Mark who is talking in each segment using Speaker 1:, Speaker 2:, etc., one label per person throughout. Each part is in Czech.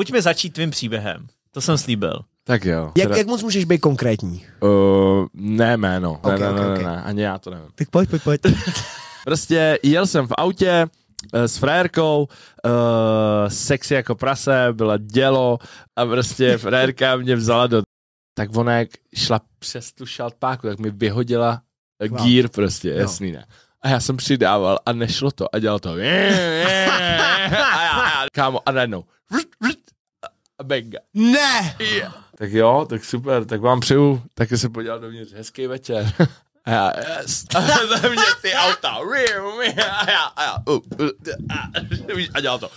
Speaker 1: pojďme začít tvým příběhem. To jsem slíbil.
Speaker 2: Tak jo. Jak, teda... jak moc můžeš být konkrétní? Uh, ne jméno. Okay, ne, ne, okay, ne, okay. ne, ani já to nevím. Tak pojď, pojď, pojď. prostě jel jsem v autě, eh, s frajerkou, uh, sexy jako prase, byla dělo a prostě frajerka mě vzala do... Tak ona jak šla přes tu šaltpáku tak mi vyhodila wow. gír prostě, no. jasný ne. A já jsem přidával a nešlo to a dělal to. A já, kámo, a najednou. Benga. Ne! Yeah. Tak jo, tak super, tak vám přeju taky se podívat dovnitř. Hezký večer. A já, yes. za mě ty auta. A já, a já, a dělal to.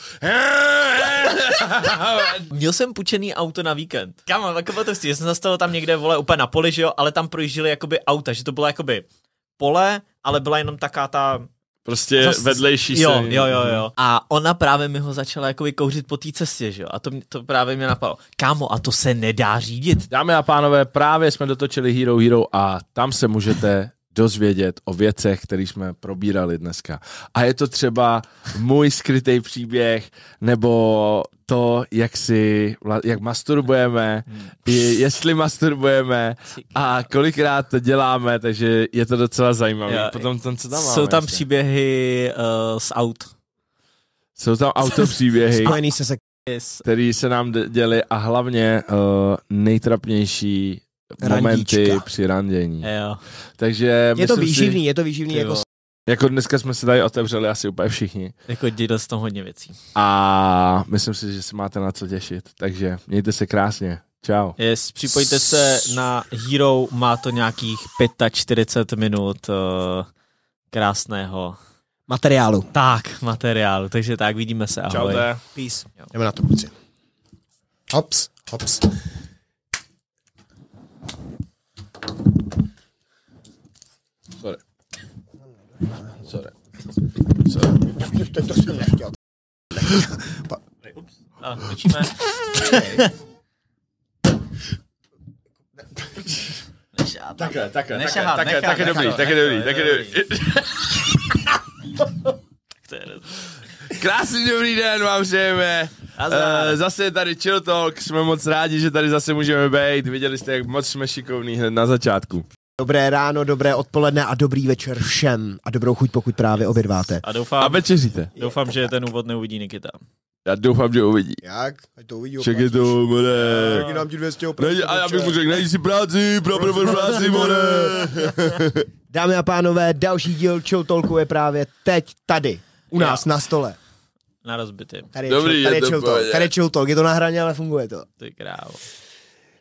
Speaker 1: Měl jsem půjčený auto na víkend. Kámo, jako to já jsem zastavil tam někde, vole, úplně na poli, že jo, ale tam projížděly jakoby auta, že to bylo jakoby pole, ale byla jenom taká ta Prostě Zas, vedlejší jo, se. Jo, jo, jo. Mhm. A ona právě mi ho začala jako kouřit po té cestě, že jo? A to, mě, to právě mě napadlo.
Speaker 2: Kámo, a to se nedá řídit. Dámy a pánové, právě jsme dotočili Hero Hero a tam se můžete dozvědět o věcech, které jsme probírali dneska. A je to třeba můj skrytý příběh, nebo to, jak si, jak masturbujeme, hmm. jestli masturbujeme a kolikrát to děláme, takže je to docela zajímavé. Já, Potom tam, co tam máme, Jsou tam ještě? příběhy uh, z aut. Jsou tam autopříběhy, Spojený se který se nám děli a hlavně uh, nejtrapnější momenty Randíčka. při randění. Jo. Takže je to výživný, si, je to výživný jako jako dneska jsme se tady otevřeli asi úplně všichni.
Speaker 1: Jako dělal z toho hodně věcí.
Speaker 2: A myslím si, že se máte na co těšit. Takže mějte se krásně. Čau. Yes,
Speaker 1: připojte se na Hero, má to nějakých 45 minut eh, krásného materiálu. Tak, materiálu. Takže tak, vidíme se. Ahoj. Čau, Peace. Jdeme na to, kluci. Hops, hops. それ
Speaker 3: それそれ
Speaker 1: あ、行きます
Speaker 2: タケルビー、タケルビー、タケルビー。Krásný dobrý den vám přejeme. Uh, zase tady Chill Talk, jsme moc rádi, že tady zase můžeme být. Viděli jste, jak moc jsme šikovní hned na
Speaker 3: začátku. Dobré ráno, dobré odpoledne a dobrý večer všem. A dobrou chuť, pokud právě obědváte.
Speaker 1: A doufám, a večeříte. Doufám, že ten úvod neuvidí Nikita.
Speaker 2: Já doufám, že uvidí.
Speaker 1: Jak? Ať to uvidí. Čekaj
Speaker 2: to, more. nám
Speaker 1: ti 200 opravdu. A já bych mu řekl, najdi si práci, pro pro práci,
Speaker 2: more.
Speaker 3: Dámy a pánové, další díl Chill Talku je právě teď tady, u nás na stole
Speaker 1: na rozbitý. Tady je, Dobrý chill, tady je, chill to tady je chill talk, je to na hraně,
Speaker 3: ale funguje to. Ty krávo.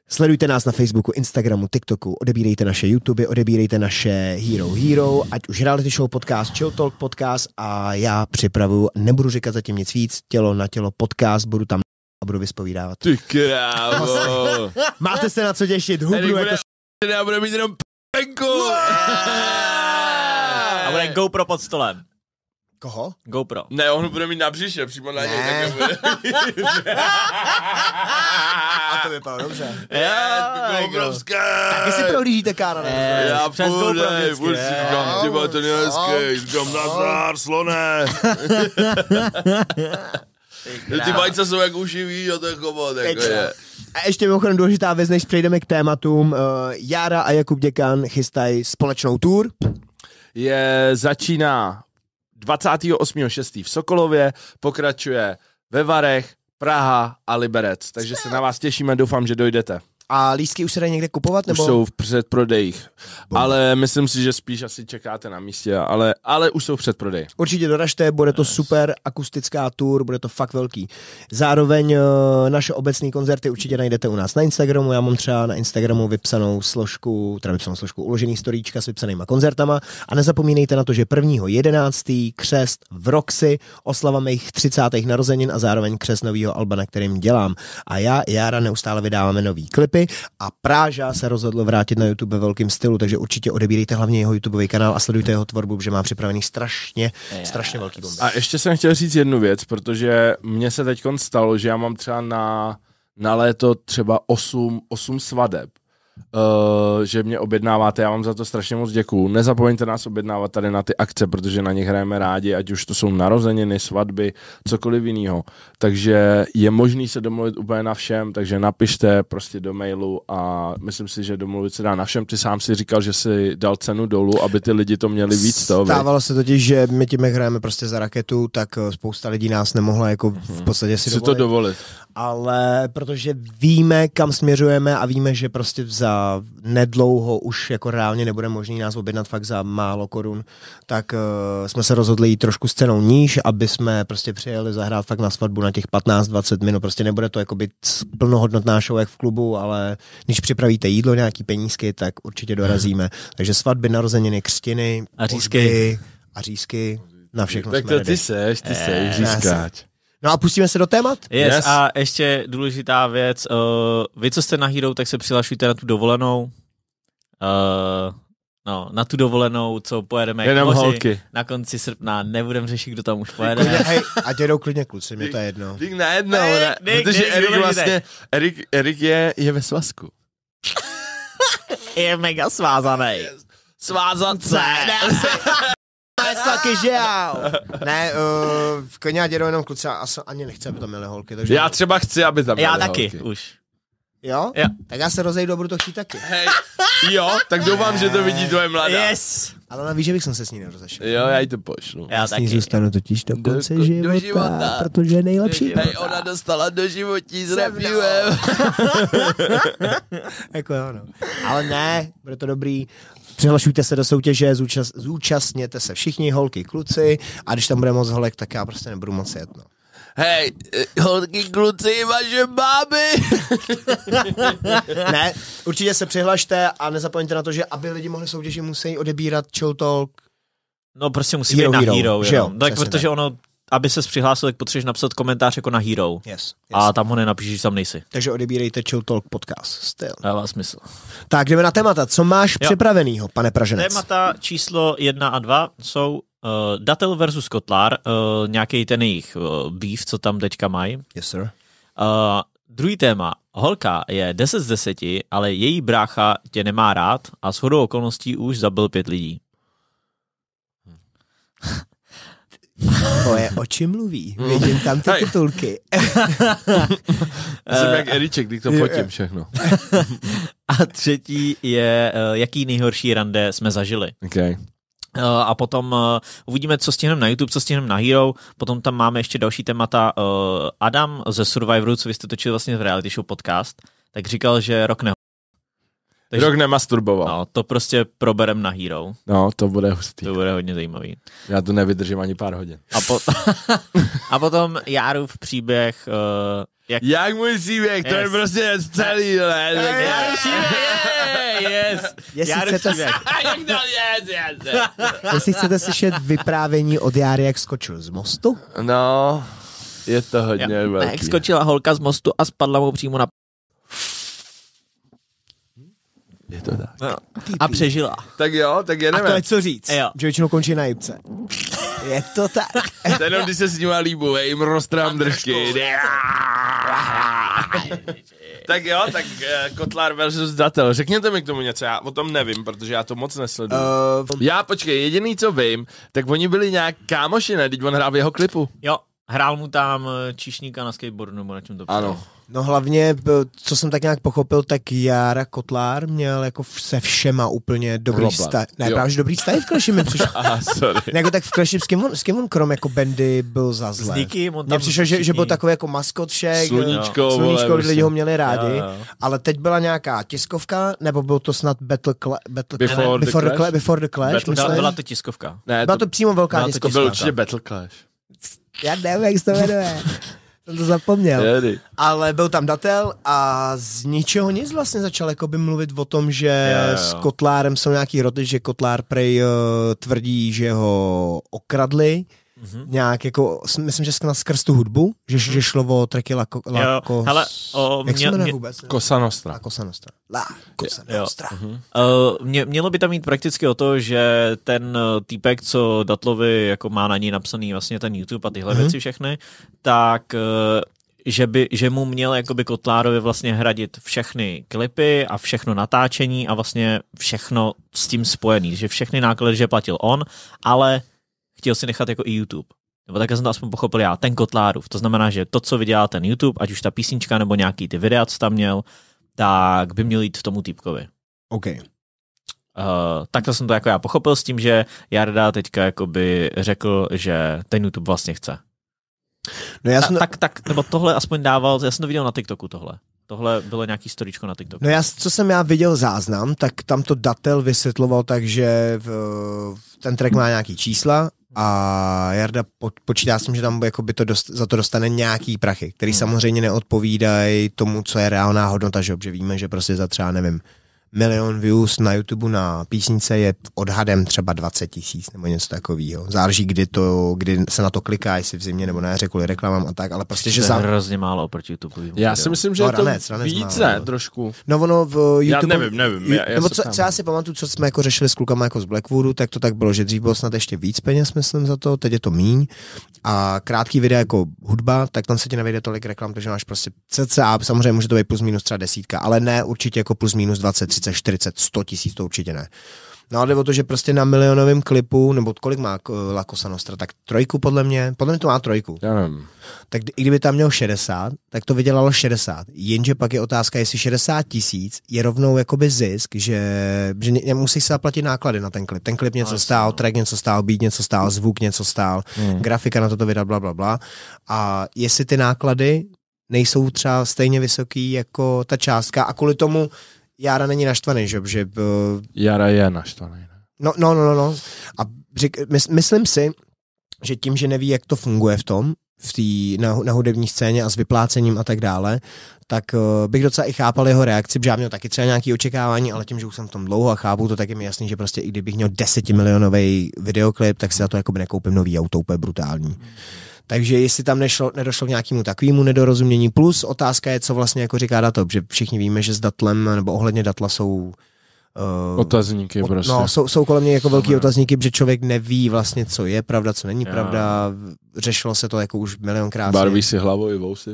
Speaker 3: Sledujte nás na Facebooku, Instagramu, TikToku, odebírejte naše YouTube, odebírejte naše Hero Hero, ať už reality show podcast, Chill Talk podcast a já připravu, nebudu říkat zatím nic víc, tělo na tělo podcast, budu tam a budu
Speaker 1: vyspovídávat. Ty
Speaker 2: krávo. Máte se na co těšit, hubru jako... Bude, já budu mít jenom penku. a bude GoPro pod stolem. Koho? GoPro. Ne, on bude mít na břiše, přímo na něj. Ne. A to vypadá dobře. Já, to GoProvské. Jako- Taky si prohlížíte kára. Ne, já přes GoPro vždycky. Půjde, říkám, ty bude, to je hezký. na zár, slone. Ty ty bajce jsou jak uživý, jo, to je chobot. Jako je.
Speaker 3: A ještě mimochodem důležitá věc, než přejdeme k tématům. Uh, Jara a Jakub Děkan chystají společnou tour.
Speaker 2: Je, začíná 28.6. v Sokolově, pokračuje ve Varech, Praha a Liberec. Takže se na vás těšíme, doufám, že dojdete. A lístky
Speaker 3: už se dají někde kupovat? Nebo? Už jsou v
Speaker 2: předprodejích, Bum. ale myslím si, že spíš asi čekáte na místě, ale, ale už jsou v předprodeji.
Speaker 3: Určitě doražte, bude to yes. super akustická tour, bude to fakt velký. Zároveň eh, naše obecné koncerty určitě najdete u nás na Instagramu, já mám třeba na Instagramu vypsanou složku, teda vypsanou složku, uložený storíčka s vypsanýma koncertama a nezapomínejte na to, že 1.11. křest v Roxy, oslava mých 30. narozenin a zároveň křest nového alba, na kterým dělám. A já, Jara, neustále vydáváme nový klipy, a Práža se rozhodl vrátit na YouTube ve velkém stylu, takže určitě odebírejte hlavně jeho YouTube kanál a sledujte jeho tvorbu, že má připravený strašně,
Speaker 2: yes. strašně velký bomb. A ještě jsem chtěl říct jednu věc, protože mně se teď stalo, že já mám třeba na, na léto třeba 8, 8 svadeb Eh, že mě objednáváte, já vám za to strašně moc děkuju. Nezapomeňte nás objednávat tady na ty akce, protože na ně hrajeme rádi, ať už to jsou narozeniny, svatby, cokoliv jiného. Takže je možný se domluvit úplně na všem, takže napište prostě do mailu a myslím si, že domluvit se dá na všem. Ty sám si říkal, že si dal cenu dolů, aby ty lidi to měli víc Stávalo
Speaker 3: se totiž, že my tím, hrajeme prostě za raketu, tak spousta lidí nás nemohla jako v mhm. podstatě si, si dovolit. to dovolit ale protože víme, kam směřujeme a víme, že prostě za nedlouho už jako reálně nebude možný nás objednat fakt za málo korun, tak uh, jsme se rozhodli jít trošku s cenou níž, aby jsme prostě přijeli zahrát fakt na svatbu na těch 15-20 minut. Prostě nebude to jako být plnohodnotná show jak v klubu, ale když připravíte jídlo, nějaký penízky, tak určitě dorazíme. Takže svatby, narozeniny, křtiny, a řízky. a řízky, na
Speaker 1: všechno tak to ty seš, ty seš, eh, řízkáč.
Speaker 3: No a pustíme se do témat. Yes, yes. A
Speaker 1: ještě důležitá věc, uh, vy, co jste na Hero, tak se přihlašujte na tu dovolenou. Uh, No, na tu dovolenou, co pojedeme Jenom k moři, holky. na konci srpna, nebudem
Speaker 2: řešit, kdo tam už pojede. Klidně, hej, ať jedou klidně kluci, mi to je jedno. Dík na jedno, ne, ne,
Speaker 1: ne, protože ne, Erik vlastně,
Speaker 2: Erik, Erik je, je ve svazku. je mega svázaný. Svázance let's talk is já.
Speaker 3: Ne, uh, eh, koně a dědou jenom kluci asi ani nechce, aby tam měly holky. Takže Já
Speaker 2: třeba chci, aby tam měly já měli taky holky. už.
Speaker 3: Jo? Ja. Tak já se rozejdu a budu to chtít taky. Hej,
Speaker 2: jo, tak doufám, že to vidí tvoje mladá. Yes. Ale
Speaker 3: ona ví, že bych se s ní nerozešel.
Speaker 2: Jo, já jí to pošlu. Já S ní taky.
Speaker 3: zůstanu totiž do konce do života, do života. protože je nejlepší. Hej, ona
Speaker 2: dostala do životí s reviewem.
Speaker 3: jako jo, no. Ale ne, bude to dobrý. Přihlašujte se do soutěže, zúčas, zúčastněte se všichni, holky, kluci, a když tam bude moc holek, tak já prostě nebudu moc jet. No.
Speaker 2: Hej, holky, kluci, vaše
Speaker 3: báby! ne, určitě se přihlašte a nezapomeňte na to, že aby lidi mohli soutěžit, musí odebírat Chill Talk. No prostě musí být na hero, hero že jo,
Speaker 1: no, tak protože tak. ono aby se přihlásil, tak potřebuješ napsat komentář jako na Hero. Yes, yes. A tam ho nenapíšeš, tam nejsi. Takže odebírejte Chill Talk podcast. Styl.
Speaker 3: Dává smysl. Tak jdeme na témata. Co máš jo. připravenýho, pane Praženec?
Speaker 1: Témata číslo 1 a 2 jsou uh, Datel versus Kotlar, uh, nějaký ten jejich uh, beef, co tam teďka mají. Yes, sir. Uh, druhý téma. Holka je 10 z 10, ale její brácha tě nemá rád a shodou okolností už zabil pět lidí. o oči mluví. Mm. Vidím tam ty titulky. Jsem jak Eriček, když to fotím všechno. A třetí je, eh, jaký nejhorší rande jsme zažili. Okay. Uh, a potom uh, uvidíme, co stihneme na YouTube, co stihneme na Hero, potom tam máme ještě další témata. Uh, Adam ze Survivoru, co vy jste točili vlastně v reality show podcast, tak říkal, že rok ne
Speaker 2: takže, Rok nemasturboval.
Speaker 1: No, to prostě proberem na Hero.
Speaker 2: No, to bude hustý. To
Speaker 1: bude hodně zajímavý.
Speaker 2: Já to nevydržím ani
Speaker 1: pár hodin. A, po... a potom Járův příběh... Uh, jak... jak můj
Speaker 2: příběh, yes. to je prostě celý, ne? příběh, Jestli chcete... jak dal, yes, Jestli chcete slyšet
Speaker 3: vyprávění od Járy, jak skočil z mostu?
Speaker 1: No, je to hodně velké. Jak Skočila holka z mostu a spadla mu přímo na
Speaker 3: Je to tak.
Speaker 2: No. A přežila. Tak jo, tak jedeme. A to je co říct, e jo.
Speaker 3: že většinou končí na jibce. Je to tak.
Speaker 2: to jenom, když se s nima líbu, hej, jim roztrám držky. tak jo, tak uh, Kotlar versus Datel. Řekněte mi k tomu něco, já o tom nevím, protože já to moc nesleduju. Uh, já počkej, jediný, co vím, tak oni byli nějak kámoši, ne? Teď on hrál v jeho klipu. Jo,
Speaker 1: hrál mu tam eh, čišníka na skateboardu, nebo na čem to přijde. Ano.
Speaker 3: No hlavně, co jsem tak nějak pochopil, tak Jára Kotlár měl jako se všema úplně dobrý vztah. Ne, jo. právě dobrý vztah v Kleši mi přišel.
Speaker 2: Aha, sorry.
Speaker 3: No jako tak v Kleši, s kým on, s kým on krom jako bandy byl za zlé. S nikým, on tam přišel, že, že, byl takový jako maskot všech. Sluníčko, jo. Eh, sluníčko, lidi ho měli rádi. Jo, jo. Ale teď byla nějaká tiskovka, nebo byl to snad Battle, Clash? Battle Before, Before, the Clash, Before the Clash, Battle, myslím.
Speaker 2: Byla to tiskovka. Ne, byla to, to přímo velká tiskovka. To byl určitě Battle Clash.
Speaker 3: Já nevím, jak se to jmenuje. jsem to
Speaker 2: zapomněl. Jedy.
Speaker 3: Ale byl tam datel a z ničeho nic vlastně začal jako by mluvit o tom, že jo, jo. s Kotlárem jsou nějaký roty, že Kotlár prej uh, tvrdí, že ho okradli mm-hmm. nějak jako, myslím, že skrz tu hudbu, že, mm-hmm. že šlo o tracky La, la jo, kos, hele, o, jak mě, se mě, vůbec? Kosa Nostra. La Kosa Nostra.
Speaker 1: La Cosa Nostra. Jo, jo. Uh-huh. Uh, mě, mělo by tam mít prakticky o to, že ten eh, týpek, co Datlovi jako má na ní napsaný vlastně ten YouTube a tyhle mm-hmm. věci všechny, tak uh, že, by, že mu měl jakoby Kotlárovi vlastně hradit všechny klipy a všechno natáčení a vlastně všechno s tím spojený, že všechny náklady, že platil on, ale chtěl si nechat jako i YouTube. Nebo tak jsem to aspoň pochopil já, ten Kotlárův. To znamená, že to, co vydělá ten YouTube, ať už ta písnička nebo nějaký ty videa, co tam měl, tak by měl jít tomu týpkovi. OK. Uh, eh, to jsem to jako já pochopil s tím, že Jarda teďka jakoby řekl, že ten YouTube vlastně chce. No já jsem... Ta, tak, tak, nebo tohle aspoň dával, já jsem to viděl na TikToku tohle. Tohle bylo nějaký storičko na TikToku. No já,
Speaker 3: co jsem já viděl záznam, tak tam to datel vysvětloval tak, že v, ten track má nějaký čísla a Jarda počítá s tím, že tam by to dost, za to dostane nějaký prachy, který hmm. samozřejmě neodpovídají tomu, co je reálná hodnota, že, že víme, že prostě za třeba, nevím, milion views na YouTube na písnice je odhadem třeba 20 tisíc nebo něco takového. Záleží, kdy, to, kdy se na to kliká, jestli v zimě nebo na jaře kvůli reklamám a tak, ale prostě, že... za...
Speaker 1: hrozně málo oproti YouTube. Já si myslím, že no, je to ranec, ranec víc, ne,
Speaker 3: trošku. No ono v YouTube... Já nevím, nevím. Já, já nebo co, co, já si pamatuju, co jsme jako řešili s klukama jako z Blackwoodu, tak to tak bylo, že dřív bylo snad ještě víc peněz, myslím, za to, teď je to míň. A krátký videa jako hudba, tak tam se ti nevejde tolik reklam, takže máš prostě cca, samozřejmě může to být plus minus třeba desítka, ale ne určitě jako plus minus 20, 30, 40, 100 tisíc, to určitě ne. No ale jde o to, že prostě na milionovém klipu, nebo kolik má eh, Lakosa Nostra, tak trojku podle mě, podle mě to má trojku. Já nevím. Tak i kdyby tam měl 60, tak to vydělalo 60. Jenže pak je otázka, jestli 60 tisíc je rovnou jakoby zisk, že, že nemusí se zaplatit náklady na ten klip. Ten klip něco no, Asi. stál, track něco stál, beat něco stál, zvuk něco stál, hmm. grafika na toto vydat, bla, bla, bla. A jestli ty náklady nejsou třeba stejně vysoký jako ta částka a kvůli tomu Jára není naštvaný, že? že uh,
Speaker 2: Jára je naštvaný. Ne?
Speaker 3: No, no, no, no. no. A řek, mys, myslím si, že tím, že neví, jak to funguje v tom, v tý, na, na hudební scéně a s vyplácením a tak dále, tak uh, bych docela i chápal jeho reakci, protože já měl taky třeba nějaké očekávání, ale tím, že už jsem v tom dlouho a chápu to, tak je mi jasný, že prostě i kdybych měl desetimilionový videoklip, tak si za to jako nekoupím nový auto, úplně brutální. Mm. Takže jestli tam nešlo, nedošlo k nějakému takovému nedorozumění, plus otázka je, co vlastně jako říká Datop, že všichni víme, že s Datlem nebo ohledně Datla jsou Uh, otazníky od, prostě. No, jsou, jsou kolem něj jako velký no. otazníky, že člověk neví vlastně, co je pravda, co není no. pravda. Řešilo se to jako už milionkrát. Barví
Speaker 2: si hlavou i vousy,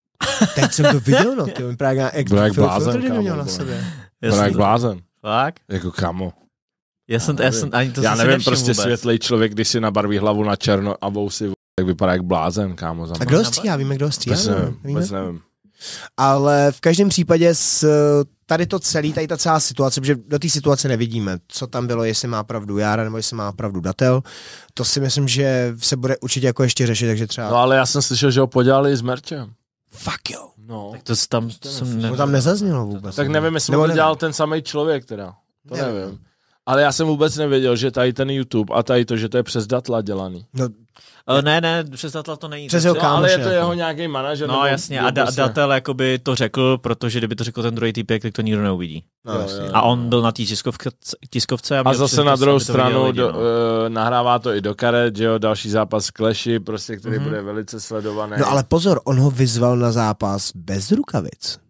Speaker 3: Teď jsem to viděl, no. Ty mi právě jak, jak, jak blázen, kámo, na sebe. jak blázen.
Speaker 2: Fakt? Jako kamo. Já jsem, já jsem ani to Já nevím, prostě vůbec. světlej člověk, když si nabarví hlavu na černo a vousy tak vypadá jak blázen, kámo. Za a kdo stříhá? Víme, kdo stříhá? Vůbec nevím, vůbec nevím.
Speaker 3: Ale v každém případě s, tady to celý, tady ta celá situace, protože do té situace nevidíme, co tam bylo, jestli má pravdu Jára nebo jestli má pravdu Datel, to si myslím, že se
Speaker 2: bude určitě jako ještě řešit, takže třeba... No ale já jsem slyšel, že ho podělali s Merčem. Fuck jo. No. Tak to tam, to jsem nevím. tam nezaznělo vůbec. Tak nevím, jestli ho dělal ten samý člověk teda. To nevím. nevím. Ale já jsem vůbec nevěděl, že tady ten YouTube a tady to, že to je přes Datla dělaný. No,
Speaker 1: Uh, ne, ne, přes Datla to není. Přes jeho kámoš, ale je to jeho jako. nějaký manažer. No jasně, a da, prostě- datel jako by to řekl, protože kdyby to řekl ten druhý typ, tak to nikdo neuvidí. No, jo, A on byl na té tiskovce,
Speaker 2: tiskovce. A, a zase na druhou stranu lidi, do, no. uh, nahrává to i do karet, že jo, další zápas Kleši, prostě, který mm-hmm. bude velice sledovaný. No ale
Speaker 3: pozor, on ho vyzval na zápas bez
Speaker 2: rukavic.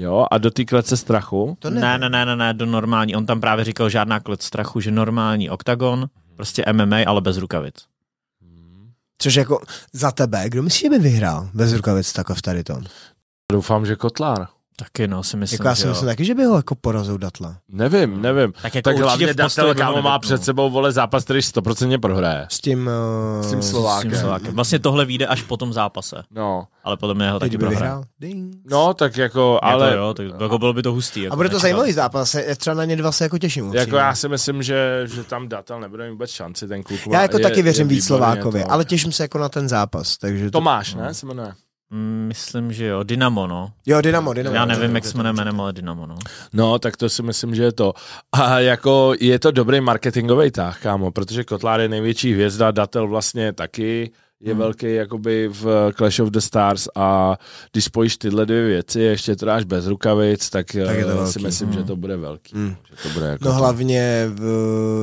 Speaker 2: Jo, a do té klece strachu? To ne.
Speaker 1: ne, ne, ne, ne, do normální. On tam právě říkal žádná klec strachu, že normální oktagon, prostě MMA, ale bez rukavic.
Speaker 3: Což jako za tebe, kdo myslí, že by vyhrál bez rukavic takov tady to?
Speaker 2: Doufám, že Kotlár. Taky no, si myslím, jako já si myslím taky,
Speaker 3: že by ho jako porazil Datla.
Speaker 2: Nevím, nevím. Tak, jako tak hlavně Datel, kámo, má před sebou, vole, zápas, který 100% prohraje. S tím, uh, s tím S tím Slovákem.
Speaker 1: Vlastně tohle vyjde až po tom zápase.
Speaker 2: No. Ale podle mě ho taky prohraje. No, tak jako, ale... Jako, jo, tak, jako bylo by to hustý. Jako, a bude to zajímavý zápas, já třeba na ně dva se jako těším. Upřímně. Jako já si myslím, že, že tam Datel nebude mít vůbec šanci, ten kluk. Já jako je, taky věřím víc Slovákovi,
Speaker 1: ale těším se jako na ten zápas. Takže Tomáš, ne, se jmenuje? Mm, myslím, že jo. Dynamo, no. Jo, Dynamo, Dynamo. Já nevím, jak jsme jmenuje ale Dynamo, no.
Speaker 2: No, tak to si myslím, že je to. A jako je to dobrý marketingový táh, kámo, protože Kotlár je největší hvězda, Datel vlastně taky je hmm. velký jakoby v eh, Clash of the Stars a když spojíš tyhle dvě věci, ještě to dáš bez rukavic, tak, eh, tak je to si myslím, hmm. že to bude velký. Hmm. Že to bude jako no to...
Speaker 3: hlavně eh,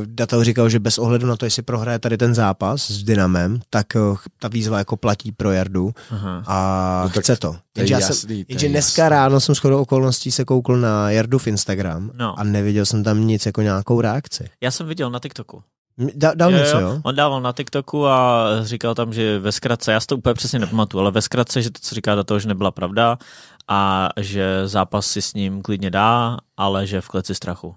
Speaker 3: Datel říkal, že bez ohledu na to, jestli prohraje tady ten zápas s Dynamem, tak ta výzva jako platí pro Jardu Aha. a no chce to. Jenže, jasný, jsem, jasný, jenže dneska jasný. ráno jsem shodou okolností se koukl na Jardu v Instagram no. a neviděl jsem tam nic jako nějakou reakci.
Speaker 1: Já jsem viděl na TikToku.
Speaker 3: Da, dal jo, něco, jo?
Speaker 1: On dával na TikToku a říkal tam, že ve zkratce, já si to úplně přesně nepamatuju, ale ve zkratce, že to, co říká toho, že nebyla pravda a že zápas si s ním klidně dá, ale že v kleci strachu.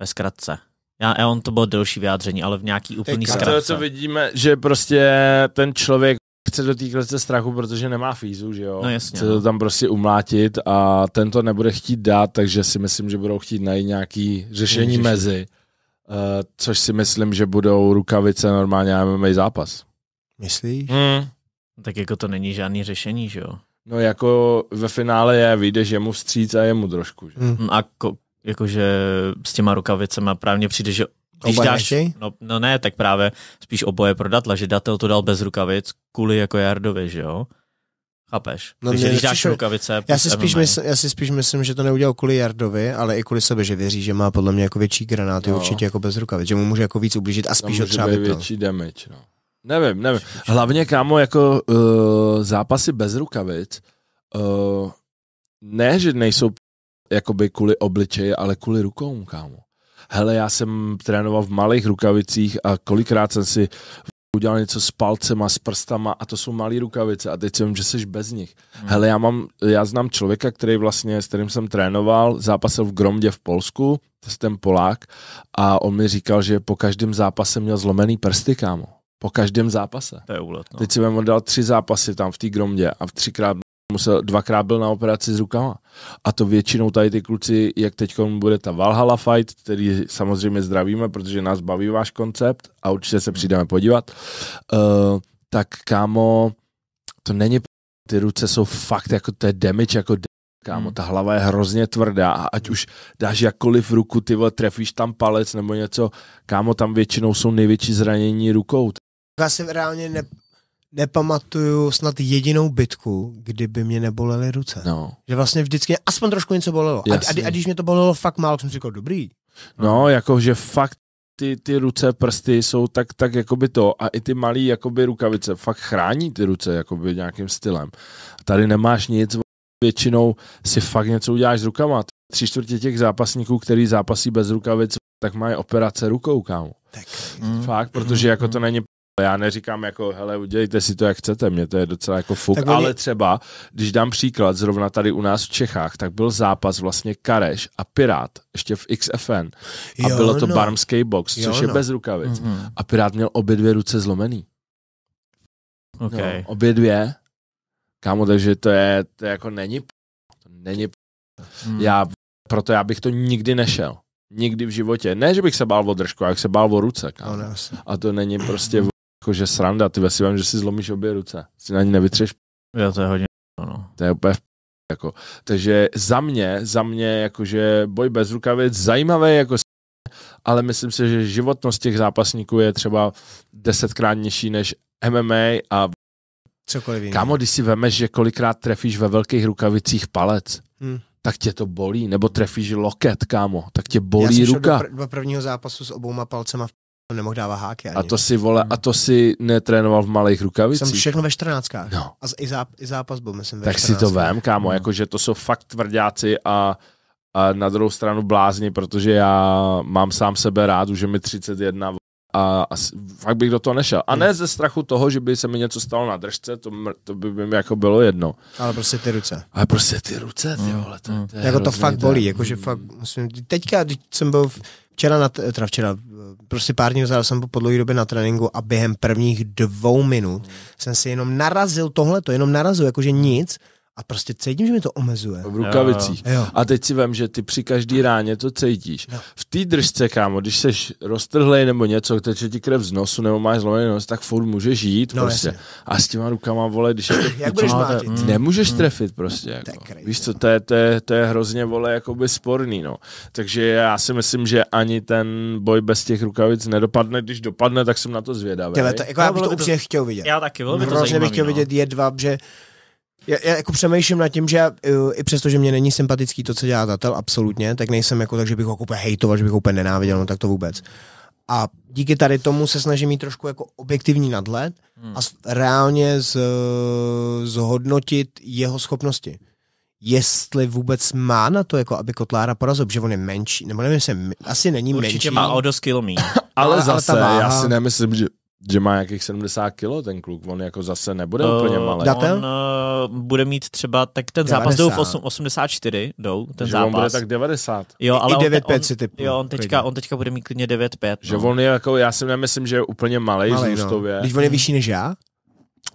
Speaker 1: Ve zkratce. Já, a on to bylo delší vyjádření, ale v nějaký úplný zkratce. To, co
Speaker 2: vidíme, že prostě ten člověk chce do té klece strachu, protože nemá fízu, že jo? No jasně. Chce to no. tam prostě umlátit a ten to nebude chtít dát, takže si myslím, že budou chtít najít nějaký řešení, Ježiši. mezi. Uh, což si myslím, že budou rukavice normálně na MMA zápas.
Speaker 1: Myslíš? Hmm. No, tak jako to není žádný řešení, že jo?
Speaker 2: No jako ve finále je, že mu vstříc a jemu trošku. Že? Hmm. A ko, jakože s těma
Speaker 1: rukavicema právě přijde, že když Oba dáš, no, no, ne, tak právě spíš oboje pro Datla, že Datel to dal bez rukavic kvůli jako Jardovi, že jo? Chápeš? No, když, když dáš rukavice... Já
Speaker 2: si, prostě spíš mysl,
Speaker 3: já si spíš myslím, že to neudělal kvůli Jardovi, ale i kvůli sebe, že věří, že má podle mě jako větší granát, no. určitě jako bez rukavic, že mu může jako víc ublížit a spíš ho třeba větší
Speaker 2: damage, no. Nevím, nevím. Hlavně, kámo, jako uh, zápasy bez rukavic, uh, ne, že nejsou jakoby kvůli obličeji, ale kvůli rukou, kámo. Hele, já jsem trénoval v malých rukavicích a kolikrát jsem si udělal něco s palcema, s prstama a to jsou malé rukavice a teď si vím, že jsi bez nich. Hmm. Hele, já, mám, já znám člověka, který vlastně, s kterým jsem trénoval, zápasil v Gromdě v Polsku, to je ten Polák, a on mi říkal, že po každém zápase měl zlomený prsty, kámo. Po každém zápase. To je úlet, no. Teď si on dal tři zápasy tam v té Gromdě a v třikrát musel, dvakrát byl na operaci s rukama. A to většinou tady ty kluci, jak teď bude ta Valhalla Fight, který samozřejmě zdravíme, protože nás baví váš koncept a určitě se přijdeme podívat, uh, tak kámo, to není ty ruce jsou fakt jako, to je damage jako kámo, hmm. ta hlava je hrozně tvrdá a ať už dáš jakkoliv ruku, ty vole, trefíš tam palec nebo něco, kámo, tam většinou jsou největší zranění rukou.
Speaker 3: Já si reálně ne, nepamatuju snad jedinou bitku, kdyby mě nebolely ruce. No. Že vlastně vždycky aspoň trošku něco bolelo. A, a, a, když mě to bolelo fakt málo, jsem si říkal, dobrý.
Speaker 2: No, no jako, že fakt ty, ty ruce, prsty jsou tak, tak jakoby to a i ty malý jakoby rukavice fakt chrání ty ruce jakoby nějakým stylem. Tady nemáš nic, většinou si fakt něco uděláš s rukama. Tři čtvrtě těch zápasníků, který zápasí bez rukavic, tak mají operace rukou, kámo. Tak. Mm. Fakt, protože jako to není já neříkám jako, hele, udělejte si to, jak chcete, mě to je docela jako fuk, tak oni... ale třeba, když dám příklad, zrovna tady u nás v Čechách, tak byl zápas vlastně Kareš a Pirát, ještě v XFN, a jo, bylo to no. barmský box, jo, což je no. bez rukavic. Mm-hmm. A Pirát měl obě dvě ruce zlomený. Okay. No, obě dvě. Kámo, takže to je, to je jako není p... to není p... hmm. já, proto já bych to nikdy nešel. Nikdy v životě. Ne, že bych se bál o držku, jak se bál o ruce. Kámo. No, a to není prostě jakože sranda, ty si vám, že si zlomíš obě ruce, si na ní nevytřeš. Jo, to je hodně, no. To je úplně v jako. Takže za mě, za mě, jakože boj bez rukavic, zajímavé jako ale myslím si, že životnost těch zápasníků je třeba desetkrát nižší než MMA a Cokoliv jiný. Kámo, když si vemeš, že kolikrát trefíš ve velkých rukavicích palec, hmm. tak tě to bolí, nebo trefíš loket, kámo, tak tě bolí Já jsem ruka. do, pr-
Speaker 3: do prvního zápasu s obouma palcema v On nemohl dávat háky ani. A to
Speaker 2: si vole, a to si netrénoval v malých rukavicích. Jsem všechno
Speaker 3: ve 14. No. A i, záp, i zápas byl, myslím, ve Tak 14. si to vem,
Speaker 2: kámo, no. jakože to jsou fakt tvrdáci a, a na druhou stranu blázni, protože já mám sám sebe rád, už je mi 31 a, a fakt bych do toho nešel. A hmm. ne ze strachu toho, že by se mi něco stalo na držce, to, to by, mi jako bylo jedno.
Speaker 3: Ale prostě ty ruce. Ale prostě ty
Speaker 2: ruce, ty hmm. vole. To, to jako to fakt bolí, jakože
Speaker 3: fakt musím, teďka, když jsem byl v, včera, na, teda včera, prostě pár dní vzal jsem po dlouhé době na tréninku a během prvních dvou minut hmm. jsem si jenom narazil tohleto, jenom narazil jakože nic, a prostě cítím, že mi to
Speaker 2: omezuje. V rukavicích. Jo. A teď si vem, že ty při každý ráně to cítíš. Jo. V té držce, kámo, když seš roztrhlej nebo něco, teče ti krev z nosu nebo máš zlomený nos, tak furt můžeš žít no, prostě. A s těma rukama, vole, když je to Jak budeš mátit? Mm. Nemůžeš hmm. trefit prostě. Jako. Krej, Víš co, no. to je, to, je, to je hrozně, vole, jakoby sporný, no. Takže já si myslím, že ani ten boj bez těch rukavic nedopadne. Když dopadne, tak jsem na to zvědavý. Těle, to, jako já no, bych to upřímně chtěl
Speaker 3: vidět. Já taky, by to zajímavý, bych chtěl no. vidět jedva, že já, já jako přemýšlím nad tím, že já, eh, i přesto, že mě není sympatický to, co dělá Tatel, absolutně, tak nejsem jako tak, že bych ho úplně hejtoval, že bych ho úplně nenáviděl, no tak to vůbec. A díky tady tomu se snažím mít trošku jako objektivní nadhled hmm. a reálně z, zhodnotit jeho schopnosti. Jestli vůbec má na to, jako aby Kotlára porazil, že on je menší, nebo nevím, jestli asi není Určitě menší. Určitě má o
Speaker 1: dost kilo ale, ale zase, ale váha... já si
Speaker 2: nemyslím, že že má nějakých 70 kg ten kluk, on jako zase nebude uh, úplně eh, malý. Datel? On
Speaker 1: uh, eh, bude mít třeba, tak ten 90. zápas jdou v 8, 84,
Speaker 2: jdou, ten že zápas. on bude tak 90. Jo, ale I 9, on, 5 si typu. Jo, on teďka, on teďka bude mít klidně 9-5. No. on je jako, já si nemyslím, že je úplně malý, malý zůstově. No. Když on
Speaker 3: je vyšší než já?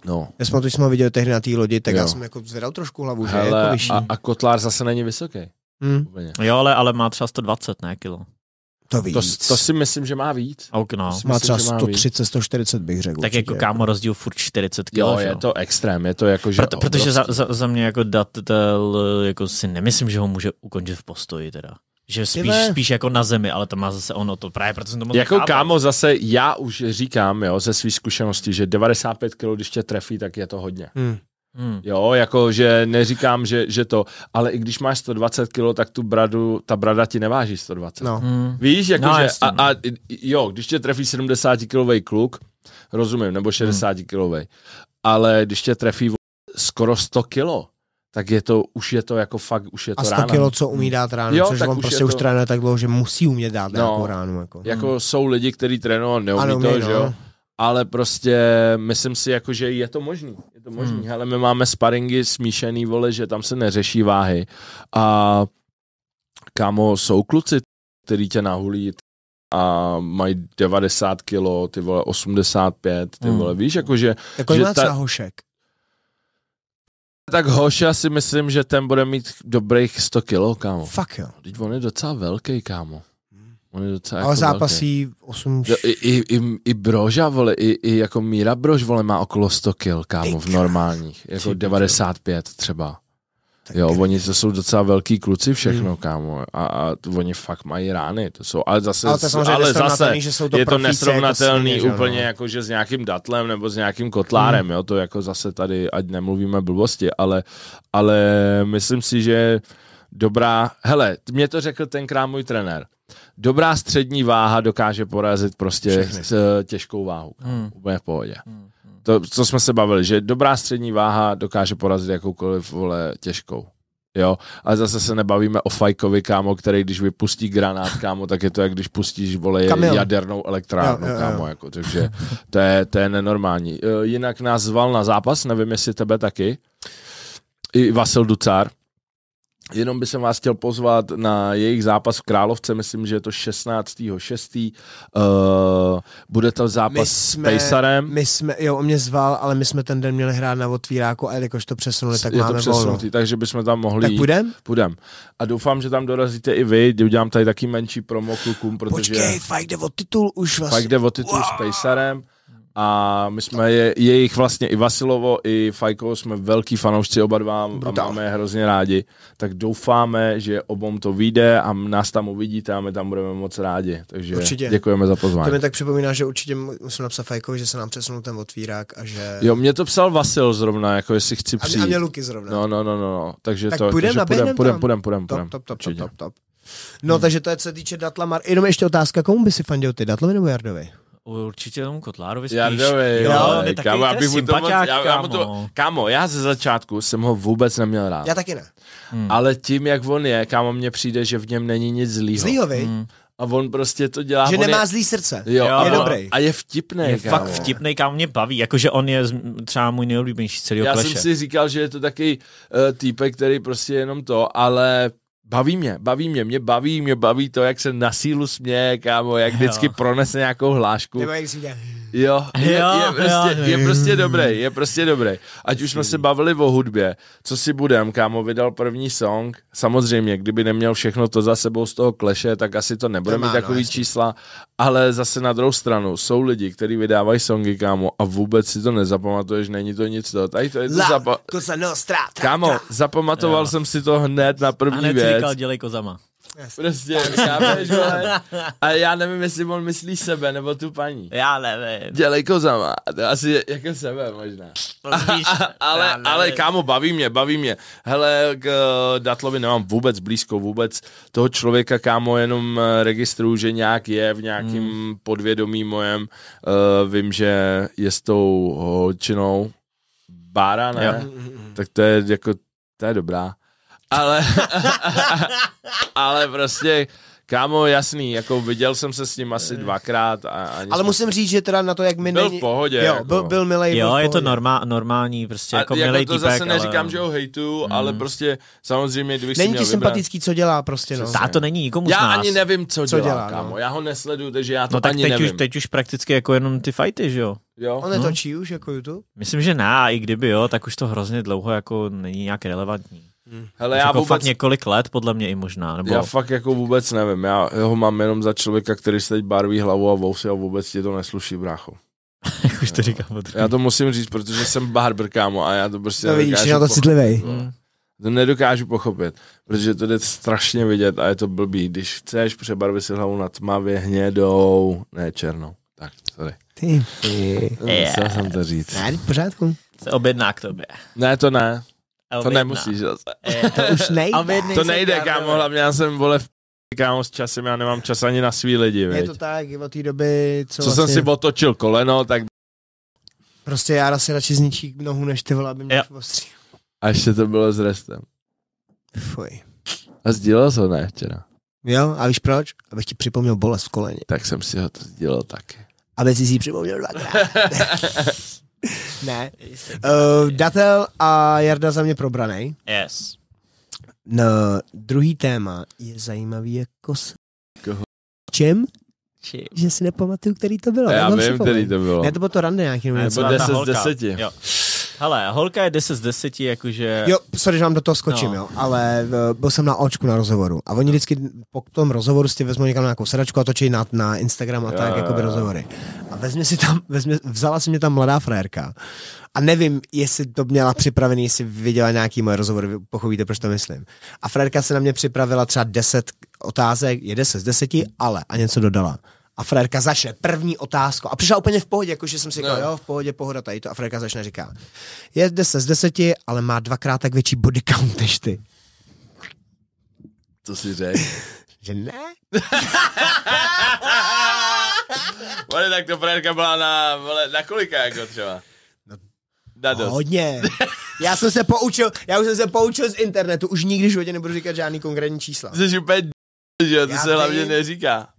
Speaker 3: No. Já jsem to, jsme ho viděli tehdy na té lodi, tak jo. já jsem jako zvedal trošku hlavu, Hele, že je jako vyšší. A,
Speaker 1: a Kotlár zase není vysoký. Hmm. Jo, ale, ale má třeba 120, ne, kilo to víc. To, to si
Speaker 2: myslím, že má víc. Ok, no. Myslím, má třeba 130,
Speaker 3: 140 bych řekl. Tak jako, jako kámo
Speaker 1: rozdíl furt 40 kg. Jo, je
Speaker 2: to extrém, je to jako, že Proto, Protože za,
Speaker 1: za, za, mě jako datel jako si nemyslím, že ho může ukončit v postoji teda. Že spíš, spíš jako na zemi, ale to má zase ono to právě, protože to. Jako chápal. kámo
Speaker 2: zase, já už říkám, jo, ze svých zkušeností, že 95 kg, když tě trefí, tak je to hodně. Hmm. Hmm. Jo, jako, že neříkám, že, že to, ale i když máš 120 kg, tak tu bradu, ta brada ti neváží 120. No. Hmm. Víš, jako, no, že, jasný, a, no. a, jo, když tě trefí 70 kg kluk, rozumím, nebo 60 hmm. kg, ale když tě trefí skoro 100 kg, tak je to, už je to jako fakt, už je to A 100 rána. kilo, co umí dát ráno, jo, což on už prostě to... už trénuje
Speaker 3: tak dlouho, že musí umět dát no, ránu.
Speaker 2: Jako, jako hmm. jsou lidi, kteří trénují a neumí to, no. že jo? ale prostě myslím si, jako, že je to možný. Je to možný, hmm. ale my máme sparingy smíšený, vole, že tam se neřeší váhy. A kámo, jsou kluci, který tě nahulí a mají 90 kilo, ty vole 85, ty hmm. vole, víš, víš, jakože... Jako že ta... hošek. Tak Hoša si myslím, že ten bude mít dobrých 100 kilo, kámo. Fuck jo. Teď on je docela velký, kámo. On je docela Ale jako zápasí velký. 8... i, i, i, I Broža, vole, i, i jako Míra Brož, vole, má okolo 100 kil, kámo, v normálních. Jako 95 třeba. Tak jo, oni to jsou docela velký kluci všechno, hmm. kámo. A, a oni fakt mají rány. To jsou, ale zase, ale, to ale zase že jsou to je to jako nesrovnatelný jako úplně no. jako, že s nějakým datlem nebo s nějakým kotlárem, hmm. jo. To jako zase tady, ať nemluvíme blbosti, ale, ale myslím si, že dobrá... Hele, mě to řekl tenkrát můj trenér dobrá střední váha dokáže porazit prostě s, eh, těžkou váhu. Hmm. Úplně v pohodě. Hmm, hmm. To, co jsme se bavili, že dobrá střední váha dokáže porazit jakoukoliv vole těžkou. Jo, ale zase se nebavíme o Fajkovi, kámo, který když vypustí granát, kámo, tak je to jak když pustíš, vole, Kamil. jadernou elektrárnu, jo, jo, jo. kámo, jako, takže to je, to je nenormální. Eh, jinak nás zval na zápas, nevím, jestli tebe taky, i Vasil Ducár, Jenom by jsem vás chtěl pozvat na jejich zápas v Královce, myslím, že je to 16.6. Uh, eh, bude to zápas my jsme, s Pejsarem. My jsme, jo, on mě
Speaker 3: zval, ale my jsme ten den měli hrát na otvíráku a jelikož to přesunuli, tak je máme to přesunutý, volno.
Speaker 2: takže bychom tam mohli Tak půjdem? Půjdem. A doufám, že tam dorazíte i vy, udělám tady taky menší promo klukům, protože... Počkej,
Speaker 3: fakt jde o titul už vlastně. Fakt jde
Speaker 2: o titul wow. s Pejsarem a my jsme je, jejich vlastně i Vasilovo, i Fajko, jsme velký fanoušci oba dva a máme je hrozně rádi. Tak doufáme, že obom to vyjde a nás tam uvidíte a my tam budeme moc rádi. Takže určitě. děkujeme za pozvání. To mi
Speaker 3: tak připomíná, že určitě musím napsat Fajkovi, že se nám přesunul ten otvírák a
Speaker 2: že... Jo, mě to psal Vasil zrovna, jako jestli chci přijít. A mě, a mě Luky zrovna. No, no, no, no, no. takže tak to... Půjdem, takže půjdem, půjdem, půjdem, půjdem, půjdem, top, top, top, top, top, top.
Speaker 3: No, hmm. takže to je co se týče Datla Mar... Jenom ještě otázka, komu by si fandil ty, Datlovi nebo Jardovi?
Speaker 2: Určitě tomu Kotlárovi spíš. Já jo, jo je kámo, abych mu to, já, já mu to, no. kámo, já ze začátku jsem ho vůbec neměl rád. Já taky ne. Hmm. Ale tím, jak on je, kámo, mně přijde, že v něm není nic zlýho. Zlýho, Hmm. A on prostě to dělá. Že nemá je... zlý srdce. Jo, jo, je dobrý. A je vtipný. Je kámo. fakt vtipný, kam mě baví. Jakože
Speaker 1: on je třeba můj nejoblíbenější celý Já kleše. jsem si
Speaker 2: říkal, že je to taky uh, eh, týpek, který prostě jenom to, ale baví mě, baví mě, mě baví, mě baví to, jak se na sílu směje, kámo, jak jo. vždycky pronese nějakou hlášku. Jo, je, je, prostě, je prostě dobrý, je prostě dobrý. Ať už jsme se mm. bavili o hudbě, co si budem, kámo, vydal první song, samozřejmě, kdyby neměl všechno to za sebou z toho kleše, tak asi to nebude mít no, takový no, čísla, ale zase na druhou stranu, jsou lidi, kteří vydávají songy, kámo, a vůbec si to nezapamatuješ, není to nic to, tady to je to zapa-
Speaker 1: Kámo, zapamatoval jo. jsem
Speaker 2: si to hned na první věc říkal, dělej kozama. Yes. Prostě, chápeš, A já nevím, jestli on myslí sebe, nebo tu paní. Já nevím. Dělej kozama, to asi jako sebe možná. a, ale, ale kámo, baví mě, baví mě. Hele, k eh, Datlovi nemám vůbec blízko, vůbec toho člověka, kámo, jenom eh, registruju, že nějak je v nějakým hmm. podvědomí mojem. Uh, vím, že je s tou holčinou Bára, ne? Jo. Tak to je jako, to je dobrá ale, ale prostě, Kámo, jasný, jako viděl jsem se s ním asi dvakrát. A ani Ale musím říct, že teda na to, jak mi Byl není... v pohodě. Jo, jako. byl,
Speaker 3: byl milej. Jo, byl je to
Speaker 1: normá, normální, prostě a, jako, jako milej to týpek, zase neříkám, ale... že ho
Speaker 2: hejtu, mm. ale prostě
Speaker 1: samozřejmě, kdybych Není ti sympatický,
Speaker 2: vybrat...
Speaker 3: co dělá prostě, no. Tá
Speaker 1: to není nikomu já z nás. Já ani nevím,
Speaker 2: co, co dělá, dělá kámo. No. Já ho nesleduju, takže já to no, tak ani teď nevím. Už,
Speaker 1: teď už prakticky jako jenom ty fajty, že jo?
Speaker 2: Jo. On no. netočí už jako YouTube?
Speaker 1: Myslím, že ne, i kdyby jo, tak už to hrozně dlouho jako není nějak relevantní. Hmm. Hele, já jako vůbec... fakt několik let, podle mě i možná. Nebo... Já
Speaker 2: fakt jako vůbec nevím, já ho mám jenom za člověka, který se teď barví hlavu a vousy a vůbec ti to nesluší, brácho. Jak už to říkám Já to musím říct, protože jsem barber, kámo, a já to prostě No vidíš, já to citlivý. Hmm. To nedokážu pochopit, protože to jde strašně vidět a je to blbý. Když chceš přebarvit si hlavu na tmavě, hnědou, ne černou. Tak, sorry. Ty. ty. yeah. jsem to říct. Ne, v pořádku. Se objedná k tobě. Ne, to ne. To nemusíš zase. Eh, to
Speaker 3: už nejde. to nejde, kámo,
Speaker 2: hlavně já jsem, vole, v kámo, s časem já nemám čas ani na svý lidi, Je to
Speaker 3: tak, od té doby, co, co vlastně... jsem si
Speaker 2: otočil koleno, tak...
Speaker 3: Prostě já si radši zničí nohu, než ty vole, aby mě ostří.
Speaker 2: A ještě to bylo s restem. Fuj. A sdílel jsem ho ne včera.
Speaker 3: Jo, a víš proč? Abych ti připomněl bolest v koleni. Tak jsem si ho to sdílel taky. Aby si si připomněl dvakrát.
Speaker 1: ne.
Speaker 3: Uh, Datel a Jarda za mě probraný. Yes. No, druhý téma je zajímavý jako s... Koho? Čím? Čím? Že si nepamatuju, který to bylo. Já vím, který to bylo. Ne, to bylo to rande nějaký. Ne, to bylo 10 z 10.
Speaker 1: Jo. Hele, holka je 10 z 10, jakože... Jo, sorry, že vám do toho skočím, no. jo,
Speaker 3: ale uh, byl jsem na očku na rozhovoru a oni no. vždycky po tom rozhovoru si vezmou někam nějakou sedačku a točí na, na Instagram a jo, tak, jako by rozhovory. A vezme si tam, vezme, vzala si mě tam mladá frajerka a nevím, jestli to měla připravený, jestli viděla nějaký moje rozhovory, pochopíte, proč to myslím. A frajerka se na mě připravila třeba 10 otázek, je 10 z 10, ale a něco dodala a frérka začne první otázku. A přišla úplně v pohodě, jakože jsem si říkal, no. jo, v pohodě, pohoda tady to. A frérka začne říká, je 10 z 10, ale má dvakrát tak větší body count než ty.
Speaker 2: Co si řekl? že ne. Vole, tak to frérka byla na, vole, na kolika jako třeba? No, na dost.
Speaker 3: Hodně. Já jsem se poučil, já už jsem se poučil z internetu, už nikdy v životě nebudu říkat žádný konkrétní čísla.
Speaker 2: Jsi úplně d... že to se hlavně neříká.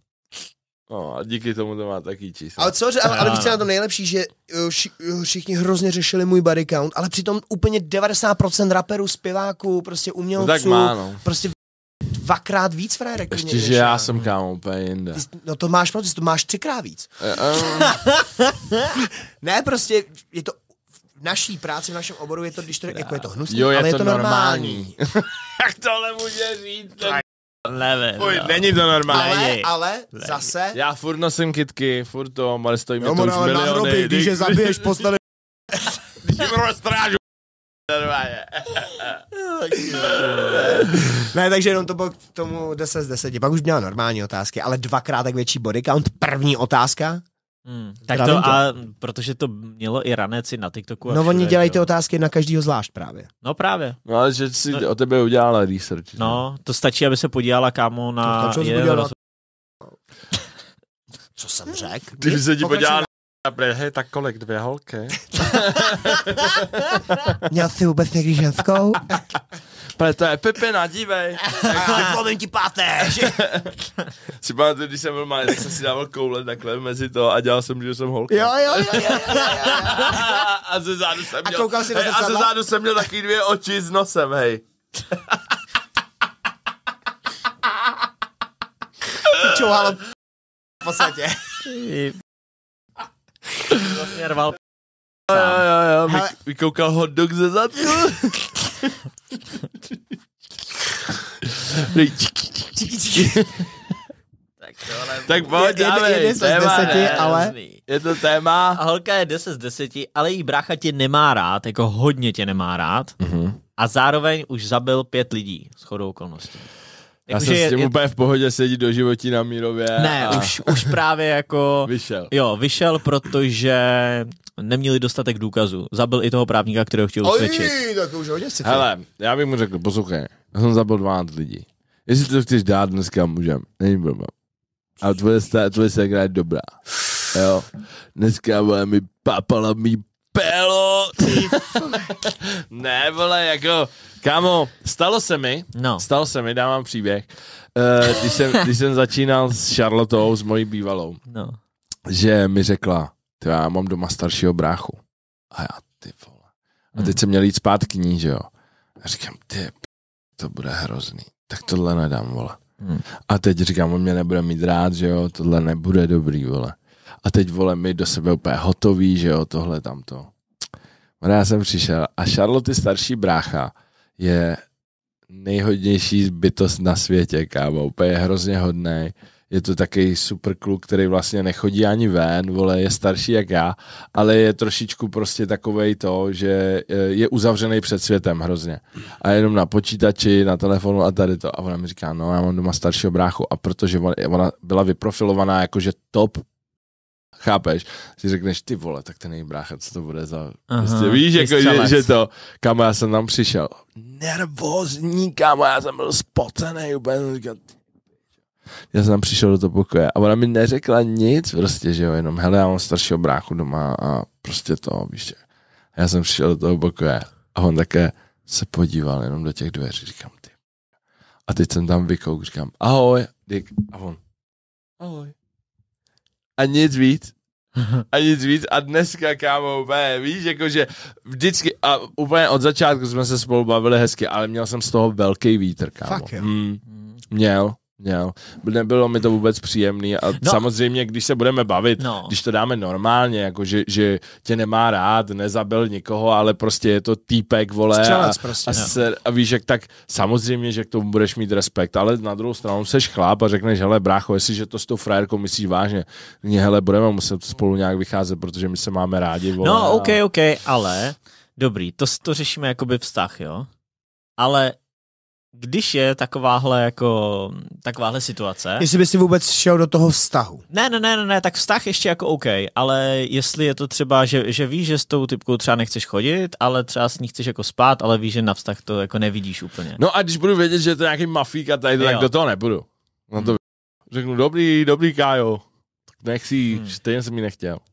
Speaker 2: No a díky tomu to má taký číslo. Ale co, že, ale, ale víš, na to
Speaker 3: nejlepší, že eh, eh, všichni hrozně řešili můj body count, ale přitom úplně 90% raperů, zpěváků, prostě umělců, no tak má, no. prostě dvakrát víc frajerek. Ještě, že já
Speaker 2: jsem kámo úplně jinde.
Speaker 3: No to máš prostě, to máš třikrát víc. Eh, ne, prostě je to v naší práci, v našem oboru je to, když to, jako je to hnusné, jo, je ale to je to normální. normální.
Speaker 2: Jak tohle může říct Tak Leven, Fuj, no. není to normální. Ale, ale zase... Já furt nosím kitky, furt to, ale stojí mi no, to už no, miliony. Na hrobě, když je zabiješ, postane... když je strážu. Normálně.
Speaker 3: ne, takže jenom to bylo k tomu 10 z 10. Pak už měla normální otázky, ale dvakrát tak větší body count. První otázka,
Speaker 1: Hmm, tak to, a protože to mělo i ranec na TikToku. No oni dělají
Speaker 3: ty otázky na každýho zvlášť právě.
Speaker 1: No právě. No ale že si no, o tebe udělala
Speaker 2: research. No,
Speaker 1: ne? to stačí, aby se podívala kámo na... To jeden roz...
Speaker 2: Co jsem řekl? Ty Vy se ti podívala na... brehe, tak kolik dvě holky?
Speaker 3: Měl jsi vůbec někdy ženskou? Pane, to je
Speaker 2: Pepina, dívej. Povím páté. si pamatuju, když jsem byl malý, tak jsem si dával koule takhle mezi to a dělal jsem, že jsem holka. Jo, jo, jo, jo, jo, jo. A ze zádu jsem měl, a hej, a ze zádu jsem měl taky dvě oči s nosem, hej.
Speaker 3: Čouhalo v podstatě. Vlastně rval Jo, jo, jo,
Speaker 2: vykoukal hot dog ze zadku. tak pojď, je, dáme, je, je, je, téma, z deseti, ale...
Speaker 1: Je to téma. A holka je 10 z 10, ale jí brácha tě nemá rád, jako hodně tě nemá rád. Mm-hmm. A zároveň už zabil pět lidí, s chodou okolností. Já jsem je, s tím je, úplně
Speaker 2: v pohodě sedí do životí na Mírově. Ne, a... už,
Speaker 1: už právě jako... vyšel. Jo, vyšel, protože neměli dostatek důkazů. Zabil i toho právníka, kterého chtěl usvědčit. Hele, já bych mu řekl, poslouchej,
Speaker 2: já jsem zabil 12 lidí. Jestli to chceš dát dneska, můžem, není problém. A tvoje, tvoje segra je dobrá. Jo. Dneska, vole, mi papala mi pelo. ne, vole, jako, kámo, stalo se mi, No. stalo se mi, dávám příběh, eh, když, jsem, když jsem začínal s Charlotou, s mojí bývalou, No. že mi řekla, ty já mám doma staršího bráchu. A já, ty vole. A teď hmm. jsem měl jít spát k ní, že jo. A říkám, ty, to bude hrozný. Tak tohle nedám, vole. Hmm. A teď říkám, on mě nebude mít rád, že jo, tohle nebude dobrý, vole. A teď, vole, my do sebe úplně hotový, že jo, tohle, tamto. Já jsem přišel a Charlotte starší brácha je nejhodnější bytost na světě, kámo, úplně je hrozně hodnej je to taky super kluk, který vlastně nechodí ani ven, vole, je starší jak já, ale je trošičku prostě takovej to, že e, je uzavřený před světem hrozně. A jenom na počítači, na telefonu a tady to. A ona mi říká, no já mám doma staršího bráchu a protože ona byla vyprofilovaná jakože top chápeš, si řekneš, ty vole, tak ten její brácha, co to bude za, Aha, prostě víš, jako, že, že, to, kam já jsem tam přišel, nervózní, kámo, já jsem byl spocený, úplně říkal, ty já jsem přišel do toho pokoje a ona mi neřekla nic prostě, že jo, jenom hele, já mám staršího bráku doma a prostě to, víš, že. já jsem přišel do toho pokoje a on také se podíval jenom do těch dveří, říkám ty. A teď jsem tam vykouk, říkám ahoj, dik, a on ahoj. A nic víc. A nic víc. A dneska, kámo, úplně, víš, jakože vždycky, a úplně od začátku jsme se spolu bavili hezky, ale měl jsem z toho velký vítr, kámo. Fuck Mm, hmm. měl měl. Nebylo mi to vůbec příjemný a no. samozřejmě, když se budeme bavit, no. když to dáme normálně, jako že, že tě nemá rád, nezabil nikoho, ale prostě je to týpek, vole, Střelec a, prostě, a, no. se, a víš, jak tak samozřejmě, že k tomu budeš mít respekt, ale na druhou stranu seš chláp a řekneš, hele brácho, jestliže to s tou frajerkou myslíš vážně, mě, hele, budeme muset spolu nějak vycházet, protože my se máme rádi, vole. No, ok, a...
Speaker 1: ok, ale dobrý, to, to řešíme jakoby vztah, jo? Ale když je takováhle, jako, takováhle situace... Jestli by
Speaker 3: si vůbec šel do toho vztahu.
Speaker 1: Ne, ne, ne, ne, ne, tak vztah ještě jako OK, ale jestli je to třeba, že, že víš, že s tou typkou třeba nechceš chodit, ale třeba s ní chceš jako spát, ale víš, že na vztah to jako nevidíš úplně.
Speaker 2: No a když budu vědět, že je to nějaký mafík a tady, tak do toho nebudu. No to hmm. řeknu, dobrý, dobrý Kájo, tak nech si, hmm. stejně jsem mi nechtěl.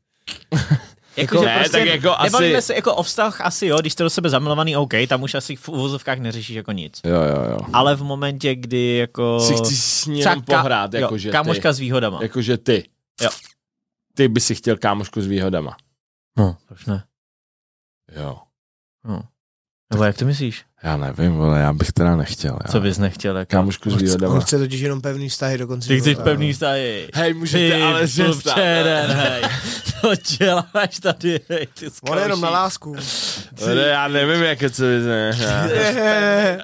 Speaker 2: Jako, jako ne, prostě tak jako asi...
Speaker 1: se jako o vztah asi jo, když jste do sebe zamilovaný, OK, tam už asi v uvozovkách neřešíš jako nic. Jo, jo, jo. Ale v momentě, kdy jako... Si chci s ním třeba pohrát, jako jo, že Kámoška ty. s výhodama. Jakože
Speaker 2: ty. Jo. Ty by si chtěl kámošku s výhodama. No, proč ne? Jo. No. Nebo jak to myslíš? Já nevím, ale já bych teda nechtěl. Já. Co bys nechtěl? Jako? Kámošku z výhodama. On chce
Speaker 1: totiž jenom pevný vztahy do konce. Ty chceš pevný vztahy. Hej, můžete ty, ale že předem, no. hej. To děláš tady, hej, ty On jenom na lásku.
Speaker 3: Ty.
Speaker 2: já nevím, jak je co bys ne.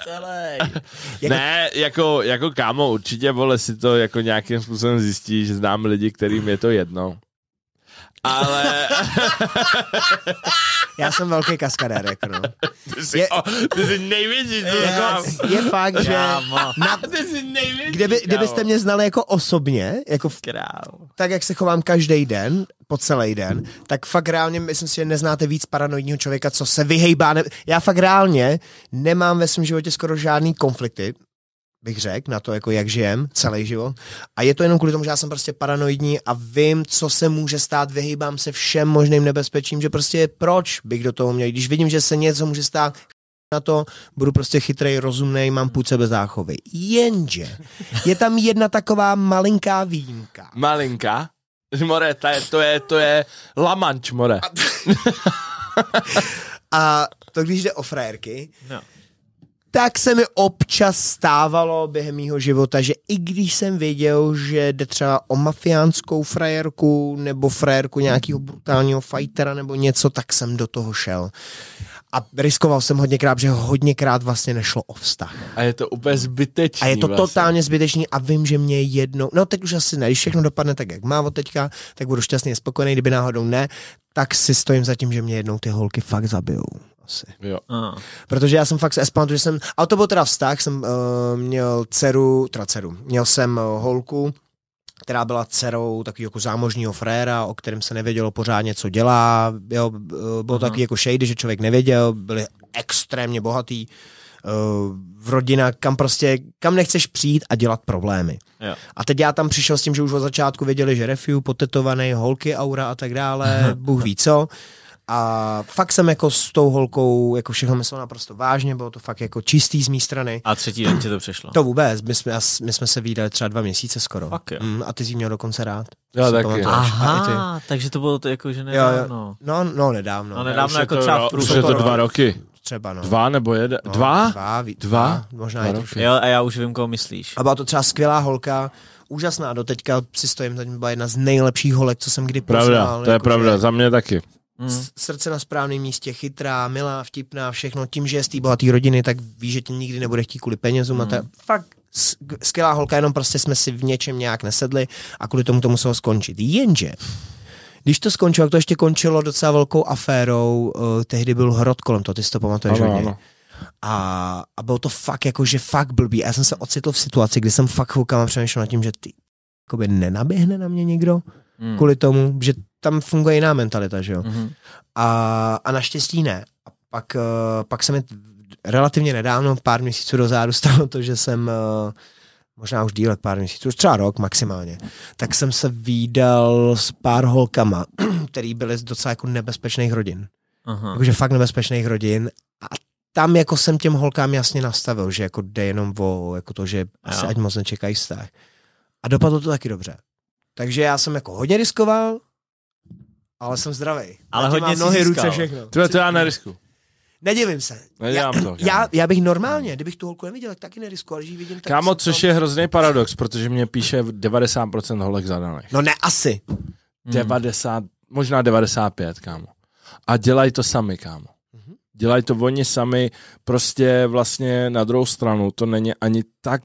Speaker 2: ne, jako, jako kámo, určitě, vole, si to jako nějakým způsobem zjistíš, znám lidi, kterým je to jedno. Ale... Já jsem velký jako no. Ty jsi, je, jsi největší, co je, je fakt, že... Na, ty jsi největší, kdyby, Kdybyste
Speaker 3: mě znali jako osobně, jako v, tak jak se chovám každý den, po celý den, tak fakt reálně, myslím si, že neznáte víc paranoidního člověka, co se vyhejbá. Ne, já fakt reálně nemám ve svém životě skoro žádný konflikty bych řekl, na to, jako jak žijem celý život. A je to jenom kvůli tomu, že já jsem prostě paranoidní a vím, co se může stát, vyhýbám se všem možným nebezpečím, že prostě proč bych do toho měl. Když vidím, že se něco může stát, na to, budu prostě chytrej, rozumnej, mám půl sebe záchovy. Jenže je tam jedna taková malinká výjimka.
Speaker 2: Malinká? More, to je, to je, to je Lamanč, more. A, a to, když jde o frajerky,
Speaker 3: no tak se mi občas stávalo během mýho života, že i když jsem věděl, že jde třeba o mafiánskou frajerku nebo frajerku nějakého brutálního fightera nebo něco, tak jsem do toho šel a riskoval jsem hodněkrát, že hodněkrát vlastně nešlo o vztah.
Speaker 2: A je to úplně zbytečný. A je to vlastně. totálně
Speaker 3: zbytečný a vím, že mě jednou, no teď už asi ne, když všechno dopadne tak, jak má od teďka, tak budu šťastně spokojený, kdyby náhodou ne, tak si stojím za tím, že mě jednou ty holky fakt zabijou. Asi. Jo. Protože já jsem fakt s že jsem, a to byl teda vztah, jsem uh, měl dceru, teda dceru, měl jsem uh, holku, která byla dcerou takového jako zámožního fréra, o kterém se nevědělo pořádně, co dělá. Jo, bylo taky takový jako šejdy, že člověk nevěděl, byli extrémně bohatý eh, v rodina, kam prostě, kam nechceš přijít a dělat problémy. Jo. A teď já tam přišel s tím, že už od začátku věděli, že refiu, potetovaný, holky, aura a tak dále, Bůh ví co. A fakt jsem jako s tou holkou, jako všechno myslel naprosto vážně, bylo to fakt jako čistý z mé strany. A třetí den ti to přešlo? To vůbec, my jsme, my jsme se výdali třeba dva měsíce skoro. Fakt jo. Mm, a ty jsi měl dokonce rád.
Speaker 2: Já taky. Aha,
Speaker 1: takže to bylo to jako, že nedávno. Jo, no, no nedávno. No nedávno jako to, třeba v Už je to dva roky. Třeba, no. Dva
Speaker 2: nebo jeden? No, dva? Dva, dva? dva? Možná dva je
Speaker 1: Jo, a já už vím, koho myslíš.
Speaker 3: A byla to třeba skvělá holka, úžasná, do teďka si stojím, za byla jedna z nejlepších holek, co jsem kdy poznal. Pravda, to je pravda, že... za
Speaker 2: mě taky.
Speaker 1: Mm. Srdce na správném místě,
Speaker 3: chytrá, milá, vtipná, všechno. Tím, že je z té bohaté rodiny, tak ví, že tě nikdy nebude chtít kvůli penězům. Mm. A ta fakt skvělá holka, jenom prostě jsme si v něčem nějak nesedli a kvůli tomu to muselo skončit. Jenže, když to skončilo, to ještě končilo docela velkou aférou, uh, tehdy byl hrot kolem toho, ty si to pamatuješ hodně. A, a bylo to fakt jako, že fakt blbý. A já jsem se ocitl v situaci, kdy jsem fakt chvilkama přemýšlel nad tím, že ty jakoby nenaběhne na mě někdo mm. kvůli tomu, že tam funguje jiná mentalita, že jo. Mm-hmm. A, a naštěstí ne. A pak, eh, pak se mi relativně nedávno, pár měsíců dozadu stalo to, že jsem eh, možná už dílek pár měsíců, třeba rok maximálně, tak jsem se výdal s pár holkama, který byly z docela jako nebezpečných rodin. Takže fakt nebezpečných rodin a tam jako jsem těm holkám jasně nastavil, že jako jde jenom o jako to, že asi ať moc nečekají vztah. A dopadlo to taky dobře. Takže já jsem jako hodně riskoval, ale jsem zdravý.
Speaker 2: Ale hodně nohy, získal. ruce, všechno. Tyle to já nerisku. Nedivím se. Nedělám já, to.
Speaker 3: Já, já, bych normálně, kdybych tu holku neviděl, tak taky nerisku, ale když vidím, tak Kámo, což tam... je
Speaker 2: hrozný paradox, protože mě píše 90% holek zadaných. No ne asi. 90, hmm. možná 95, kámo. A dělají to sami, kámo. Mhm. Dělají to oni sami, prostě vlastně na druhou stranu to není ani tak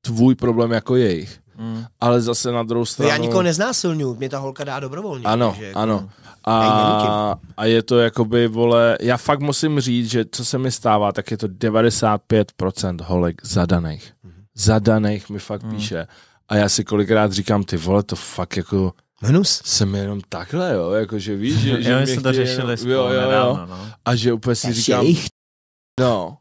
Speaker 2: tvůj problém jako jejich. Mm. Ale zase na druhou stranu... Já nikoho neznásilňuju,
Speaker 3: mě ta holka dá dobrovolně. Ano, takže, jako, ano.
Speaker 2: A, a je to jakoby, vole, já fakt musím říct, že co se mi stává, tak je to 95% holek zadaných. Mm. Zadaných mi fakt mm. píše. A já si kolikrát říkám, ty vole, to fakt jako... Minus? Jsem jenom takhle, jo, jakože víš, že... jo, my jsme to řešili jenom, jo, jo, jo. Nedávno, no. A že úplně si říkám... No,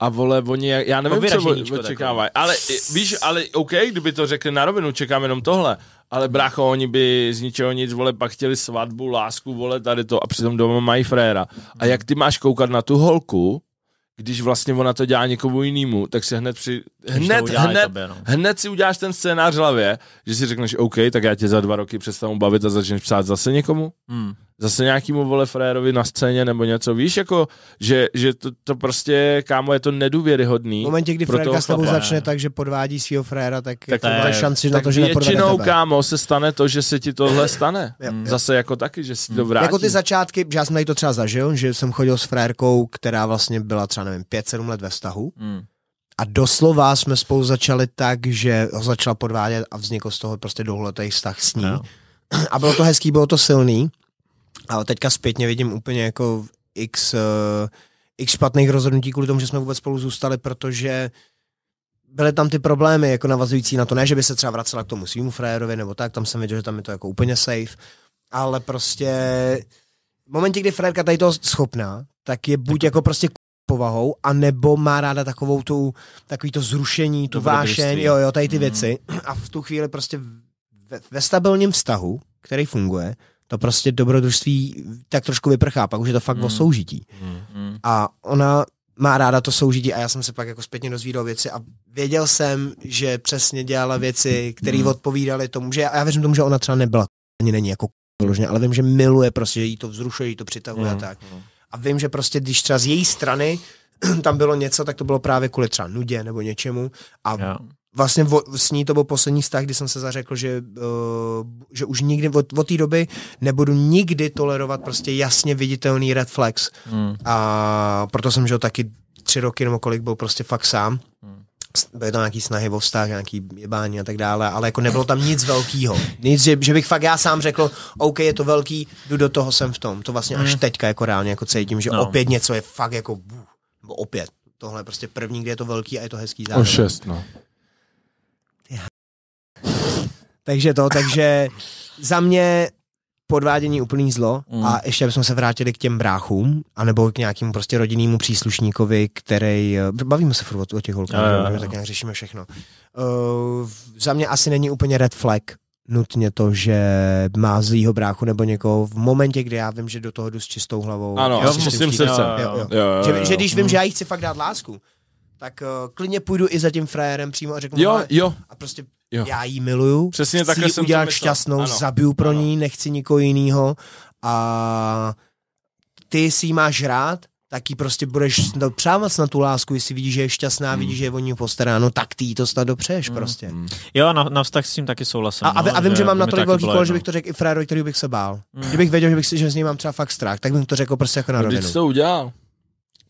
Speaker 2: a vole, oni, já nevím, co o, očekávají, jako. ale víš, ale OK, kdyby to řekli na rovinu, čekám jenom tohle, ale brácho, oni by z ničeho nic, vole, pak chtěli svatbu, lásku, vole, tady to a přitom doma mají fréra. A jak ty máš koukat na tu holku, když vlastně ona to dělá někomu jinému, tak si hned při... Hned, hned, tobě, no. hned si uděláš ten scénář v hlavě, že si řekneš, OK, tak já tě za dva roky přestanu bavit a začneš psát zase někomu. Hmm zase nějakýmu vole frérovi na scéně nebo něco, víš, jako, že, že to, to prostě, kámo, je to nedůvěryhodný. V momentě, kdy frérka s tebou začne
Speaker 3: tak, že podvádí svého fréra, tak, tak jako to máš šanci tak na to, že většinou, tebe.
Speaker 2: kámo, se stane to, že se ti tohle stane. Mm. Zase jako taky, že si to mm. vrátí. Jako ty
Speaker 3: začátky, že já jsem tady to třeba zažil, že jsem chodil s frérkou, která vlastně byla třeba, nevím, 5-7 let ve vztahu. Mm. A doslova jsme spolu začali tak, že ho začala podvádět a vznikl z toho prostě dlouholetý vztah s ní. No. A bylo to hezký, bylo to silný. Ale teďka zpětně vidím úplně jako x, uh, x špatných rozhodnutí kvůli tomu, že jsme vůbec spolu zůstali, protože byly tam ty problémy jako navazující na to, ne, že by se třeba vracela k tomu svýmu frajerovi nebo tak, tam jsem viděl, že tam je to jako úplně safe, ale prostě v momentě, kdy frajerka tady toho schopná, tak je buď jako prostě povahou, anebo má ráda takovou tu, takový to zrušení, tu vášeň, jo, jo, tady ty mm. věci. A v tu chvíli prostě ve, ve stabilním vztahu, který funguje, to prostě dobrodružství tak trošku vyprchá, pak už je to fakt hmm. o soužití. Hmm. hmm. A ona má ráda to soužití a já jsem se pak jako zpětně dozvídal věci a věděl jsem, že přesně dělala věci, které hmm. odpovídaly tomu, že já, já věřím tomu, že ona třeba nebyla ani není jako vyloženě, ale vím, že miluje prostě, že jí to vzrušuje, jí to přitahuje hmm. a tak. A vím, že prostě když třeba z její strany tam bylo něco, tak to bylo právě kvůli třeba nudě nebo něčemu a yeah vlastně o, s ní to byl poslední vztah, kdy jsem se zařekl, že, uh, že už nikdy od, od té doby nebudu nikdy tolerovat prostě jasně viditelný red flex. Mm. A proto jsem žil taky tři roky nebo kolik byl prostě fakt sám. Mm. Byly to nějaký snahy o vztah, nějaký jebání a tak dále, ale jako nebylo tam nic velkého. Nic, že, že, bych fakt já sám řekl, OK, je to velký, jdu do toho, jsem v tom. To vlastně mm. až hmm. teďka jako reálně jako cítím, že no. opět něco je fakt jako, bů, opět, tohle je prostě první, kde je to velký a je to hezký zároveň. O šest, no. Takže to, takže za mě podvádění úplný zlo mm. a ještě bychom se vrátili k těm bráchům, anebo k nějakému prostě rodinnému příslušníkovi, který, eh, bavíme se furt o těch holkách, tak nějak řešíme všechno. Uh, za mě asi není úplně red flag nutně to, že má zlýho bráchu nebo někoho v momentě, kdy já vím, že do toho jdu s čistou hlavou. Ano, jo, musím srdce. Že, že když vím, mm. že já jí chci fakt dát lásku, tak uh, klidně půjdu i za tím frajerem přímo a řeknu, jo, jo. a prostě jo. já jí miluju, Přesně chci jí udělat jsem udělat šťastnou, ano. zabiju pro ano. ní, nechci nikoho jiného a ty si jí máš rád, tak jí prostě budeš přávat na tu lásku, jestli vidíš, že je šťastná, hmm. vidíš, že je o ní no
Speaker 1: tak ty jí to snad dopřeješ hmm. prostě. Hmm. Jo, na, na vztah s tím taky souhlasím. A, no, a, vím, že, a vím, že mám natolik velký kol že bych
Speaker 3: to řekl i frajerovi, který bych se bál. Hmm. Kdybych věděl, že, bych, že s ním mám třeba fakt strach, tak bych to řekl prostě jako na no, rovinu. Když to
Speaker 2: udělal?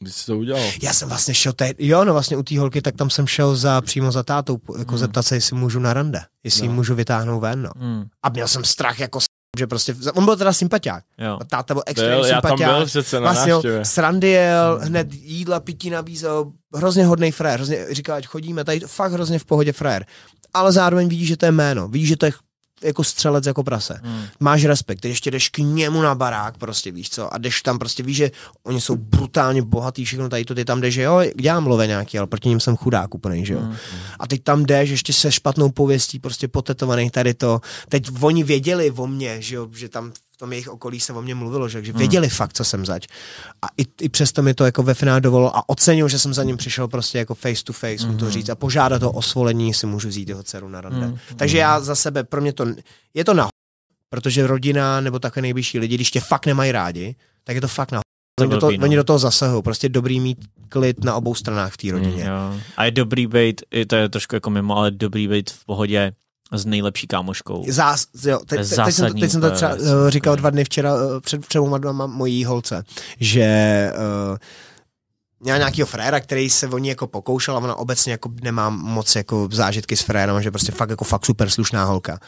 Speaker 2: Když jsi to udělal? Já jsem vlastně
Speaker 3: šel teď, jo, no vlastně u té holky, tak tam jsem šel za přímo za tátou, jako mm. zeptat se, jestli můžu na rande, jestli no. můžu vytáhnout ven, no.
Speaker 2: Mm. A měl jsem strach
Speaker 3: jako že prostě, on byl teda sympatiák. Jo. Táta byl extrémně sympatiák. Já tam byl přece na vlastně, návštěvě. Srandy jel, hmm. hned jídla, pití nabízel, hrozně hodný frajer, hrozně, říkal, ať chodíme, tady fakt hrozně v pohodě frajer. Ale zároveň vidí, že to je jméno, vidí, že to je jako střelec jako prase. Hmm. Máš respekt, ty ještě jdeš k němu na barák prostě, víš co, a jdeš tam prostě, víš, že oni jsou brutálně bohatý, všechno tady to, ty tam jdeš, že jo, dělám love nějaký, ale proti ním jsem chudák úplně, že jo. Hmm. A teď tam jdeš ještě se špatnou pověstí, prostě potetovaný tady to. Teď oni věděli o mně, že jo, že tam tom jejich okolí se o mě mluvilo, že, že hmm. věděli hmm. fakt, co jsem zač. A i, i přesto mi to jako ve finále dovolilo a ocenil, že jsem za ním přišel prostě jako face to face, hmm. mu to hmm. říct a požádat o osvolení, si můžu vzít jeho dceru na rande. Hmm. Takže já hmm. za sebe, pro mě to, je to na protože rodina nebo také nejbližší lidi, když tě fakt nemají rádi, tak je to fakt na Oni do, toho, no. oni do toho zasahují. Prostě dobrý mít klid na obou stranách v té rodině. Mm, jo.
Speaker 1: A je dobrý být, to je trošku jako mimo, ale dobrý být v pohodě s nejlepší kámoškou. Zás, jo, te, te, teď, jsem to, teď jsem to třeba uh,
Speaker 3: říkal dva dny včera uh, před přemouma doma mojí holce, že uh, měla nějakýho fréra, který se o ní jako pokoušel a ona obecně jako nemá moc jako zážitky s frérem, že prostě fakt jako fakt super slušná holka.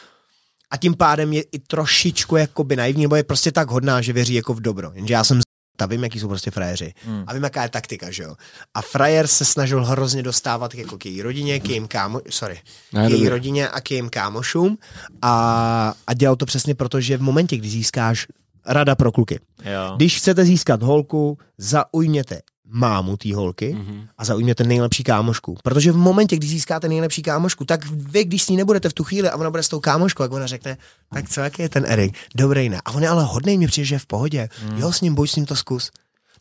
Speaker 3: A tím pádem je i trošičku jako by naivní, nebo je prostě tak hodná, že věří jako v dobro. Jenže já jsem ta vím, jaký jsou prostě frajeři. Hmm. A vím, jaká je taktika, že jo. A frajer se snažil hrozně dostávat jako k její rodině, k jejím kámo, sorry, ne, k její rodině a k jejím kámošům. A, a dělal to přesně proto, že v momentě, kdy získáš rada pro kluky. Jo. Když chcete získat holku, zaujměte mámu té holky mm-hmm. a zaujměte nejlepší kámošku. Protože v momentě, kdy získáte nejlepší kámošku, tak vy, když s ní nebudete v tu chvíli a ona bude s tou kámoškou, jak ona řekne, tak co, jaký je ten Erik? Dobrý ne. A on je ale hodný, mi přijde, že je v pohodě. Mm. Jo, s ním, boj s ním to zkus.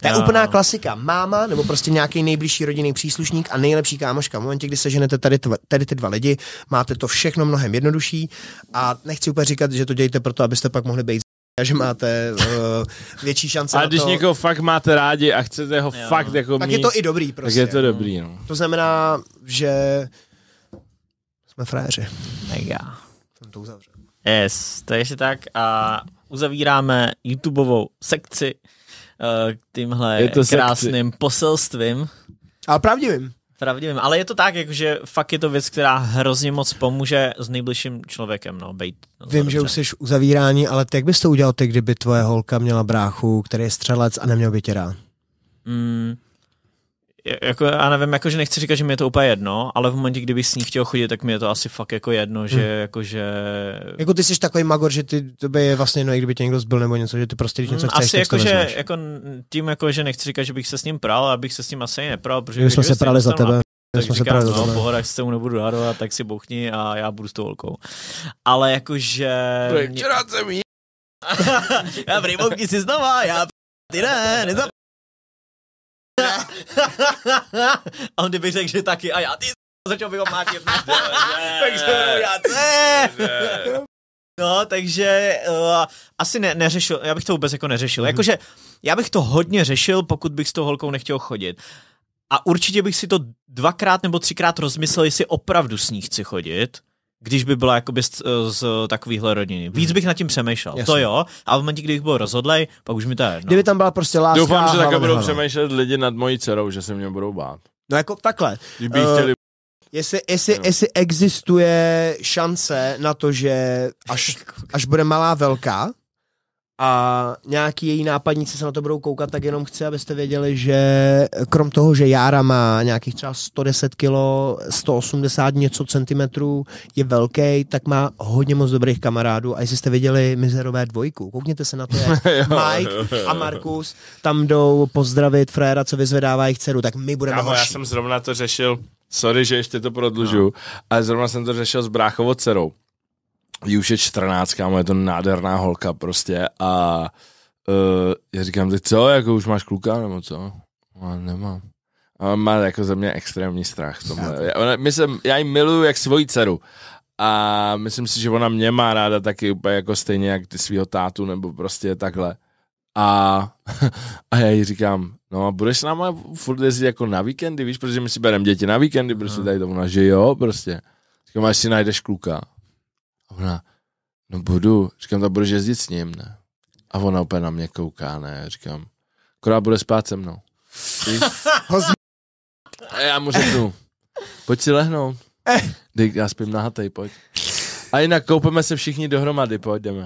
Speaker 3: To je úplná klasika. Máma nebo prostě nějaký nejbližší rodinný příslušník a nejlepší kámoška. V momentě, kdy seženete tady, tva, tady ty dva lidi, máte to všechno mnohem jednodušší a nechci úplně říkat, že to dějte proto, abyste pak mohli být takže máte uh,
Speaker 2: větší šance A když to... někoho fakt máte rádi a chcete ho jo. fakt jako Tak mít, je to i dobrý prostě. Tak je to
Speaker 3: prostě. dobrý, no.
Speaker 2: To znamená,
Speaker 3: že jsme frajeři. Mega.
Speaker 2: Jsem to uzavřel.
Speaker 1: Yes, to je tak a uzavíráme YouTubeovou sekci uh, tímhle krásným sekci. poselstvím.
Speaker 3: Ale pravdivým.
Speaker 1: Pravdivým. ale je to tak, že fakt je to věc, která hrozně moc pomůže s nejbližším člověkem, no, bejt. No, Vím, že už
Speaker 3: jsi zavírání, ale jak bys to udělal ty, kdyby tvoje holka měla bráchu, který je střelec a neměl by tě rád?
Speaker 1: Mm, jako, já nevím, jako, že nechci říkat, že mi je to úplně jedno, ale v momentě, kdybych s ní chtěl chodit, tak mi je to asi fakt jako jedno, že hmm. jako, že...
Speaker 3: Jako ty jsi takový magor, že ty, by je vlastně no, i kdyby tě někdo zbyl nebo něco, že ty prostě, když něco hmm, chceš, asi jako, že,
Speaker 1: jako, tím, jako, že nechci říkat, že bych se s ním pral, abych bych se s ním asi nepral, protože... My jsme se prali za tebe. Tak jsme říkám, no, se no, pohoda, se mu nebudu hádovat, tak si bouchni a já budu s tou holkou. Ale jakože... Včera jsem jí... já v si znova, já ty ne, nezap... a on kdyby řekl, že taky, a já ty začal bych ho mlátit. Takže já ne. No, takže uh, asi ne, neřešil, já bych to vůbec jako neřešil. Mm-hmm. Jakože já bych to hodně řešil, pokud bych s tou holkou nechtěl chodit. A určitě bych si to dvakrát nebo třikrát rozmyslel, jestli opravdu s ní chci chodit když by byla jakoby z, z takovéhle rodiny. Víc mhm. bych nad tím přemýšlel. Jasně. To jo, a v momentě, kdybych byl rozhodlej, pak už mi to je jedno. Kdyby
Speaker 3: tam byla prostě láska. Doufám, že takhle budou
Speaker 2: přemýšlet lidi nad mojí dcerou, že se mě budou bát. No jako takhle. Kdyby uh, eh, chtěli
Speaker 1: Jestli,
Speaker 3: jestli, jestli existuje šance na to, že až, až bude malá velká, a nějaký její nápadníci se na to budou koukat, tak jenom chci, abyste věděli, že krom toho, že Jára má nějakých třeba 110 kg, 180 něco centimetrů, je velký, tak má hodně moc dobrých kamarádů a jestli jste viděli Mizerové dvojku, koukněte se na to, jak Mike a Markus tam jdou pozdravit fréra, co vyzvedává jejich dceru, tak my budeme Kámo, já
Speaker 2: jsem zrovna to řešil, sorry, že ještě to prodlužu, no. ale zrovna jsem to řešil s bráchovou dcerou jí už je 14, kámo, je to nádherná holka prostě a uh, já říkám, ty co, jako už máš kluka nebo co? A no, nemám. A má jako ze mě extrémní strach to Já, ona, myslím, já ji miluju jak svoji dceru a myslím si, že ona mě má ráda taky úplně jako stejně jak ty svýho tátu nebo prostě takhle. A, a já jí říkám, no a budeš s náma furt jezdit jako na víkendy, víš, protože my si bereme děti na víkendy, prostě tady to ona, že jo, prostě. Říkám, až si najdeš kluka. A ona, no budu. Říkám, tak budeš jezdit s ním, ne? A ona úplně na mě kouká, ne? Říkám, akorát bude spát se mnou. A já mu řeknu, pojď si lehnout. Dej, já spím hatej, pojď. A jinak koupeme se všichni dohromady, pojďme.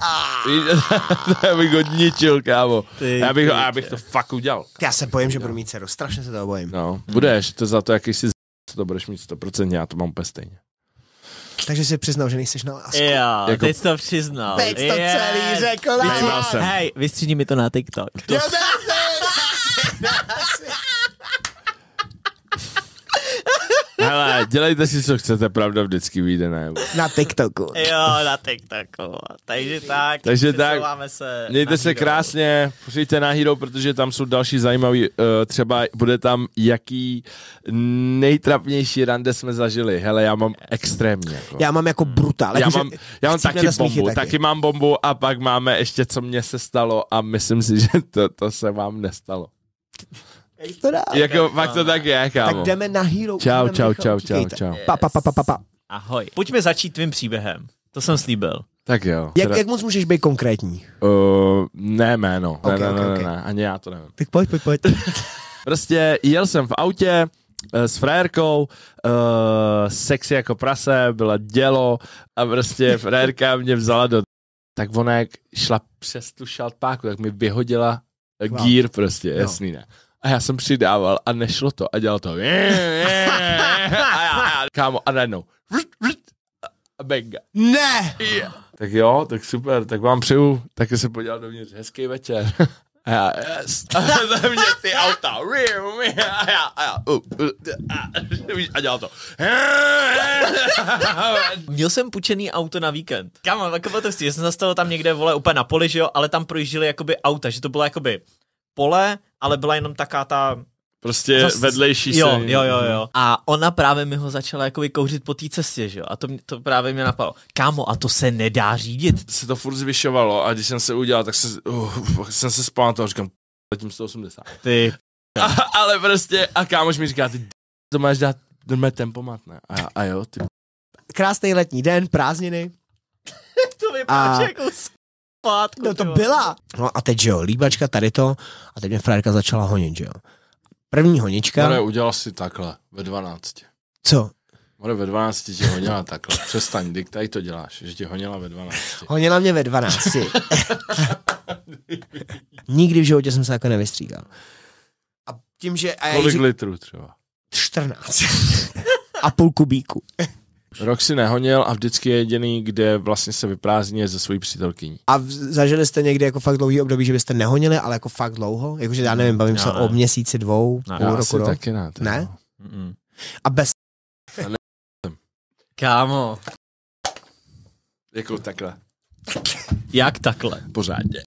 Speaker 2: já bych ho ničil, kámo. Ty, já bych, já bych to fakt udělal. Já se bojím, že budu mít dceru, strašně se toho bojím. No, budeš, to za to, jaký jsi z... to budeš mít 100%, já to mám úplně stejně.
Speaker 1: Takže si přiznal, že nejsi na lásku. Jo, jako... teď jsi to přiznal. Teď jsi to yes. celý řekl. Vystří... Hej, vystřídí mi to na TikTok. To... Jo,
Speaker 2: Hele, dělejte si, co chcete, pravda vždycky vyjde na evo. Na TikToku. Jo,
Speaker 1: na TikToku. Takže tak,
Speaker 2: Takže tak, se mějte se krásně, přijďte na Hero, protože tam jsou další zajímavý, eh, třeba bude tam, jaký nejtrapnější rande jsme zažili. Hele, já mám extrémně. Jako. Já
Speaker 3: mám jako brutál.
Speaker 2: Já, mám, já mám taky bombu, taky. taky mám bombu a pak máme ještě, co mně se stalo a myslím si, že to, to se vám nestalo dá? Jako, jako fakt to tak je, kámo. Tak jdeme na Hero. Čau, čau, čau, čau, čau. Pa, pa, pa, pa, pa.
Speaker 1: Ahoj. Pojďme začít tvým příběhem. To jsem slíbil.
Speaker 2: Tak jo. Jak, teda... jak moc můžeš být konkrétní? Uh, ne jméno, okay, ne, ne, okay, okay. ne, ani já to nevím. Tak pojď, pojď, pojď. prostě jel jsem v autě eh, s frérkou, uh, eh, sexy jako prase, byla dělo a prostě frérka mě vzala do... Tak ona jak šla přes tu šaltpáku tak mi vyhodila Wow. Gear prostě, no. jasný ne a já jsem přidával a nešlo to a dělal to. A já, já, kámo, a najednou. A benga. Ne! Yeah. Tak jo, tak super, tak vám přeju taky se podíval dovnitř. Hezký večer. A já, yes. A za mě ty auta. A já, a já, a dělal to.
Speaker 1: Měl jsem půjčený auto na víkend. Kámo, bylo to chci, jsem zastavil tam někde, vole, úplně na poli, že jo, ale tam projížděly jakoby auta, že to bylo jakoby pole, ale byla jenom taká ta
Speaker 2: Prostě Zas, vedlejší jo, se. Jo, jo, jo.
Speaker 1: A ona právě mi ho začala jakoby kouřit
Speaker 2: po té cestě, že jo. A to, mě, to právě mě napadlo. Kámo, a to se nedá řídit. Se to furt zvyšovalo a když jsem se udělal, tak se, uh, jsem se spántal a říkám, letím 180. Ty. A, ale prostě, a kámoš mi říká, ty to máš dát normálně tempomat, ne? A, a jo, ty. Krásný letní den, prázdniny. to vypadá, a... jako pátku. No to byla.
Speaker 3: No a teď, že jo, líbačka, tady to. A teď mě frajerka začala honit, že jo. První honička. Ale
Speaker 2: udělal si takhle, ve 12. Co? Ale ve 12 tě honila takhle. Přestaň, dik, tady to děláš, že tě honila ve 12.
Speaker 3: Honila mě ve 12. Nikdy v životě jsem se jako nevystříkal. A tím, že... A Kolik jí... litrů třeba? 14. a
Speaker 2: půl kubíku. Rok si nehoněl a vždycky je jediný, kde vlastně se vyprázdní ze svojí přítelkyní.
Speaker 3: A v, zažili jste někdy jako fakt dlouhý období, že byste nehonili, ale jako fakt dlouho? Jakože já nevím, bavím já se ne. o měsíci, dvou, ne, půl roku, rok. taky ne. Ne? No. A bez...
Speaker 1: ne...
Speaker 2: Kámo. Jako takhle. Jak takhle? Pořádně.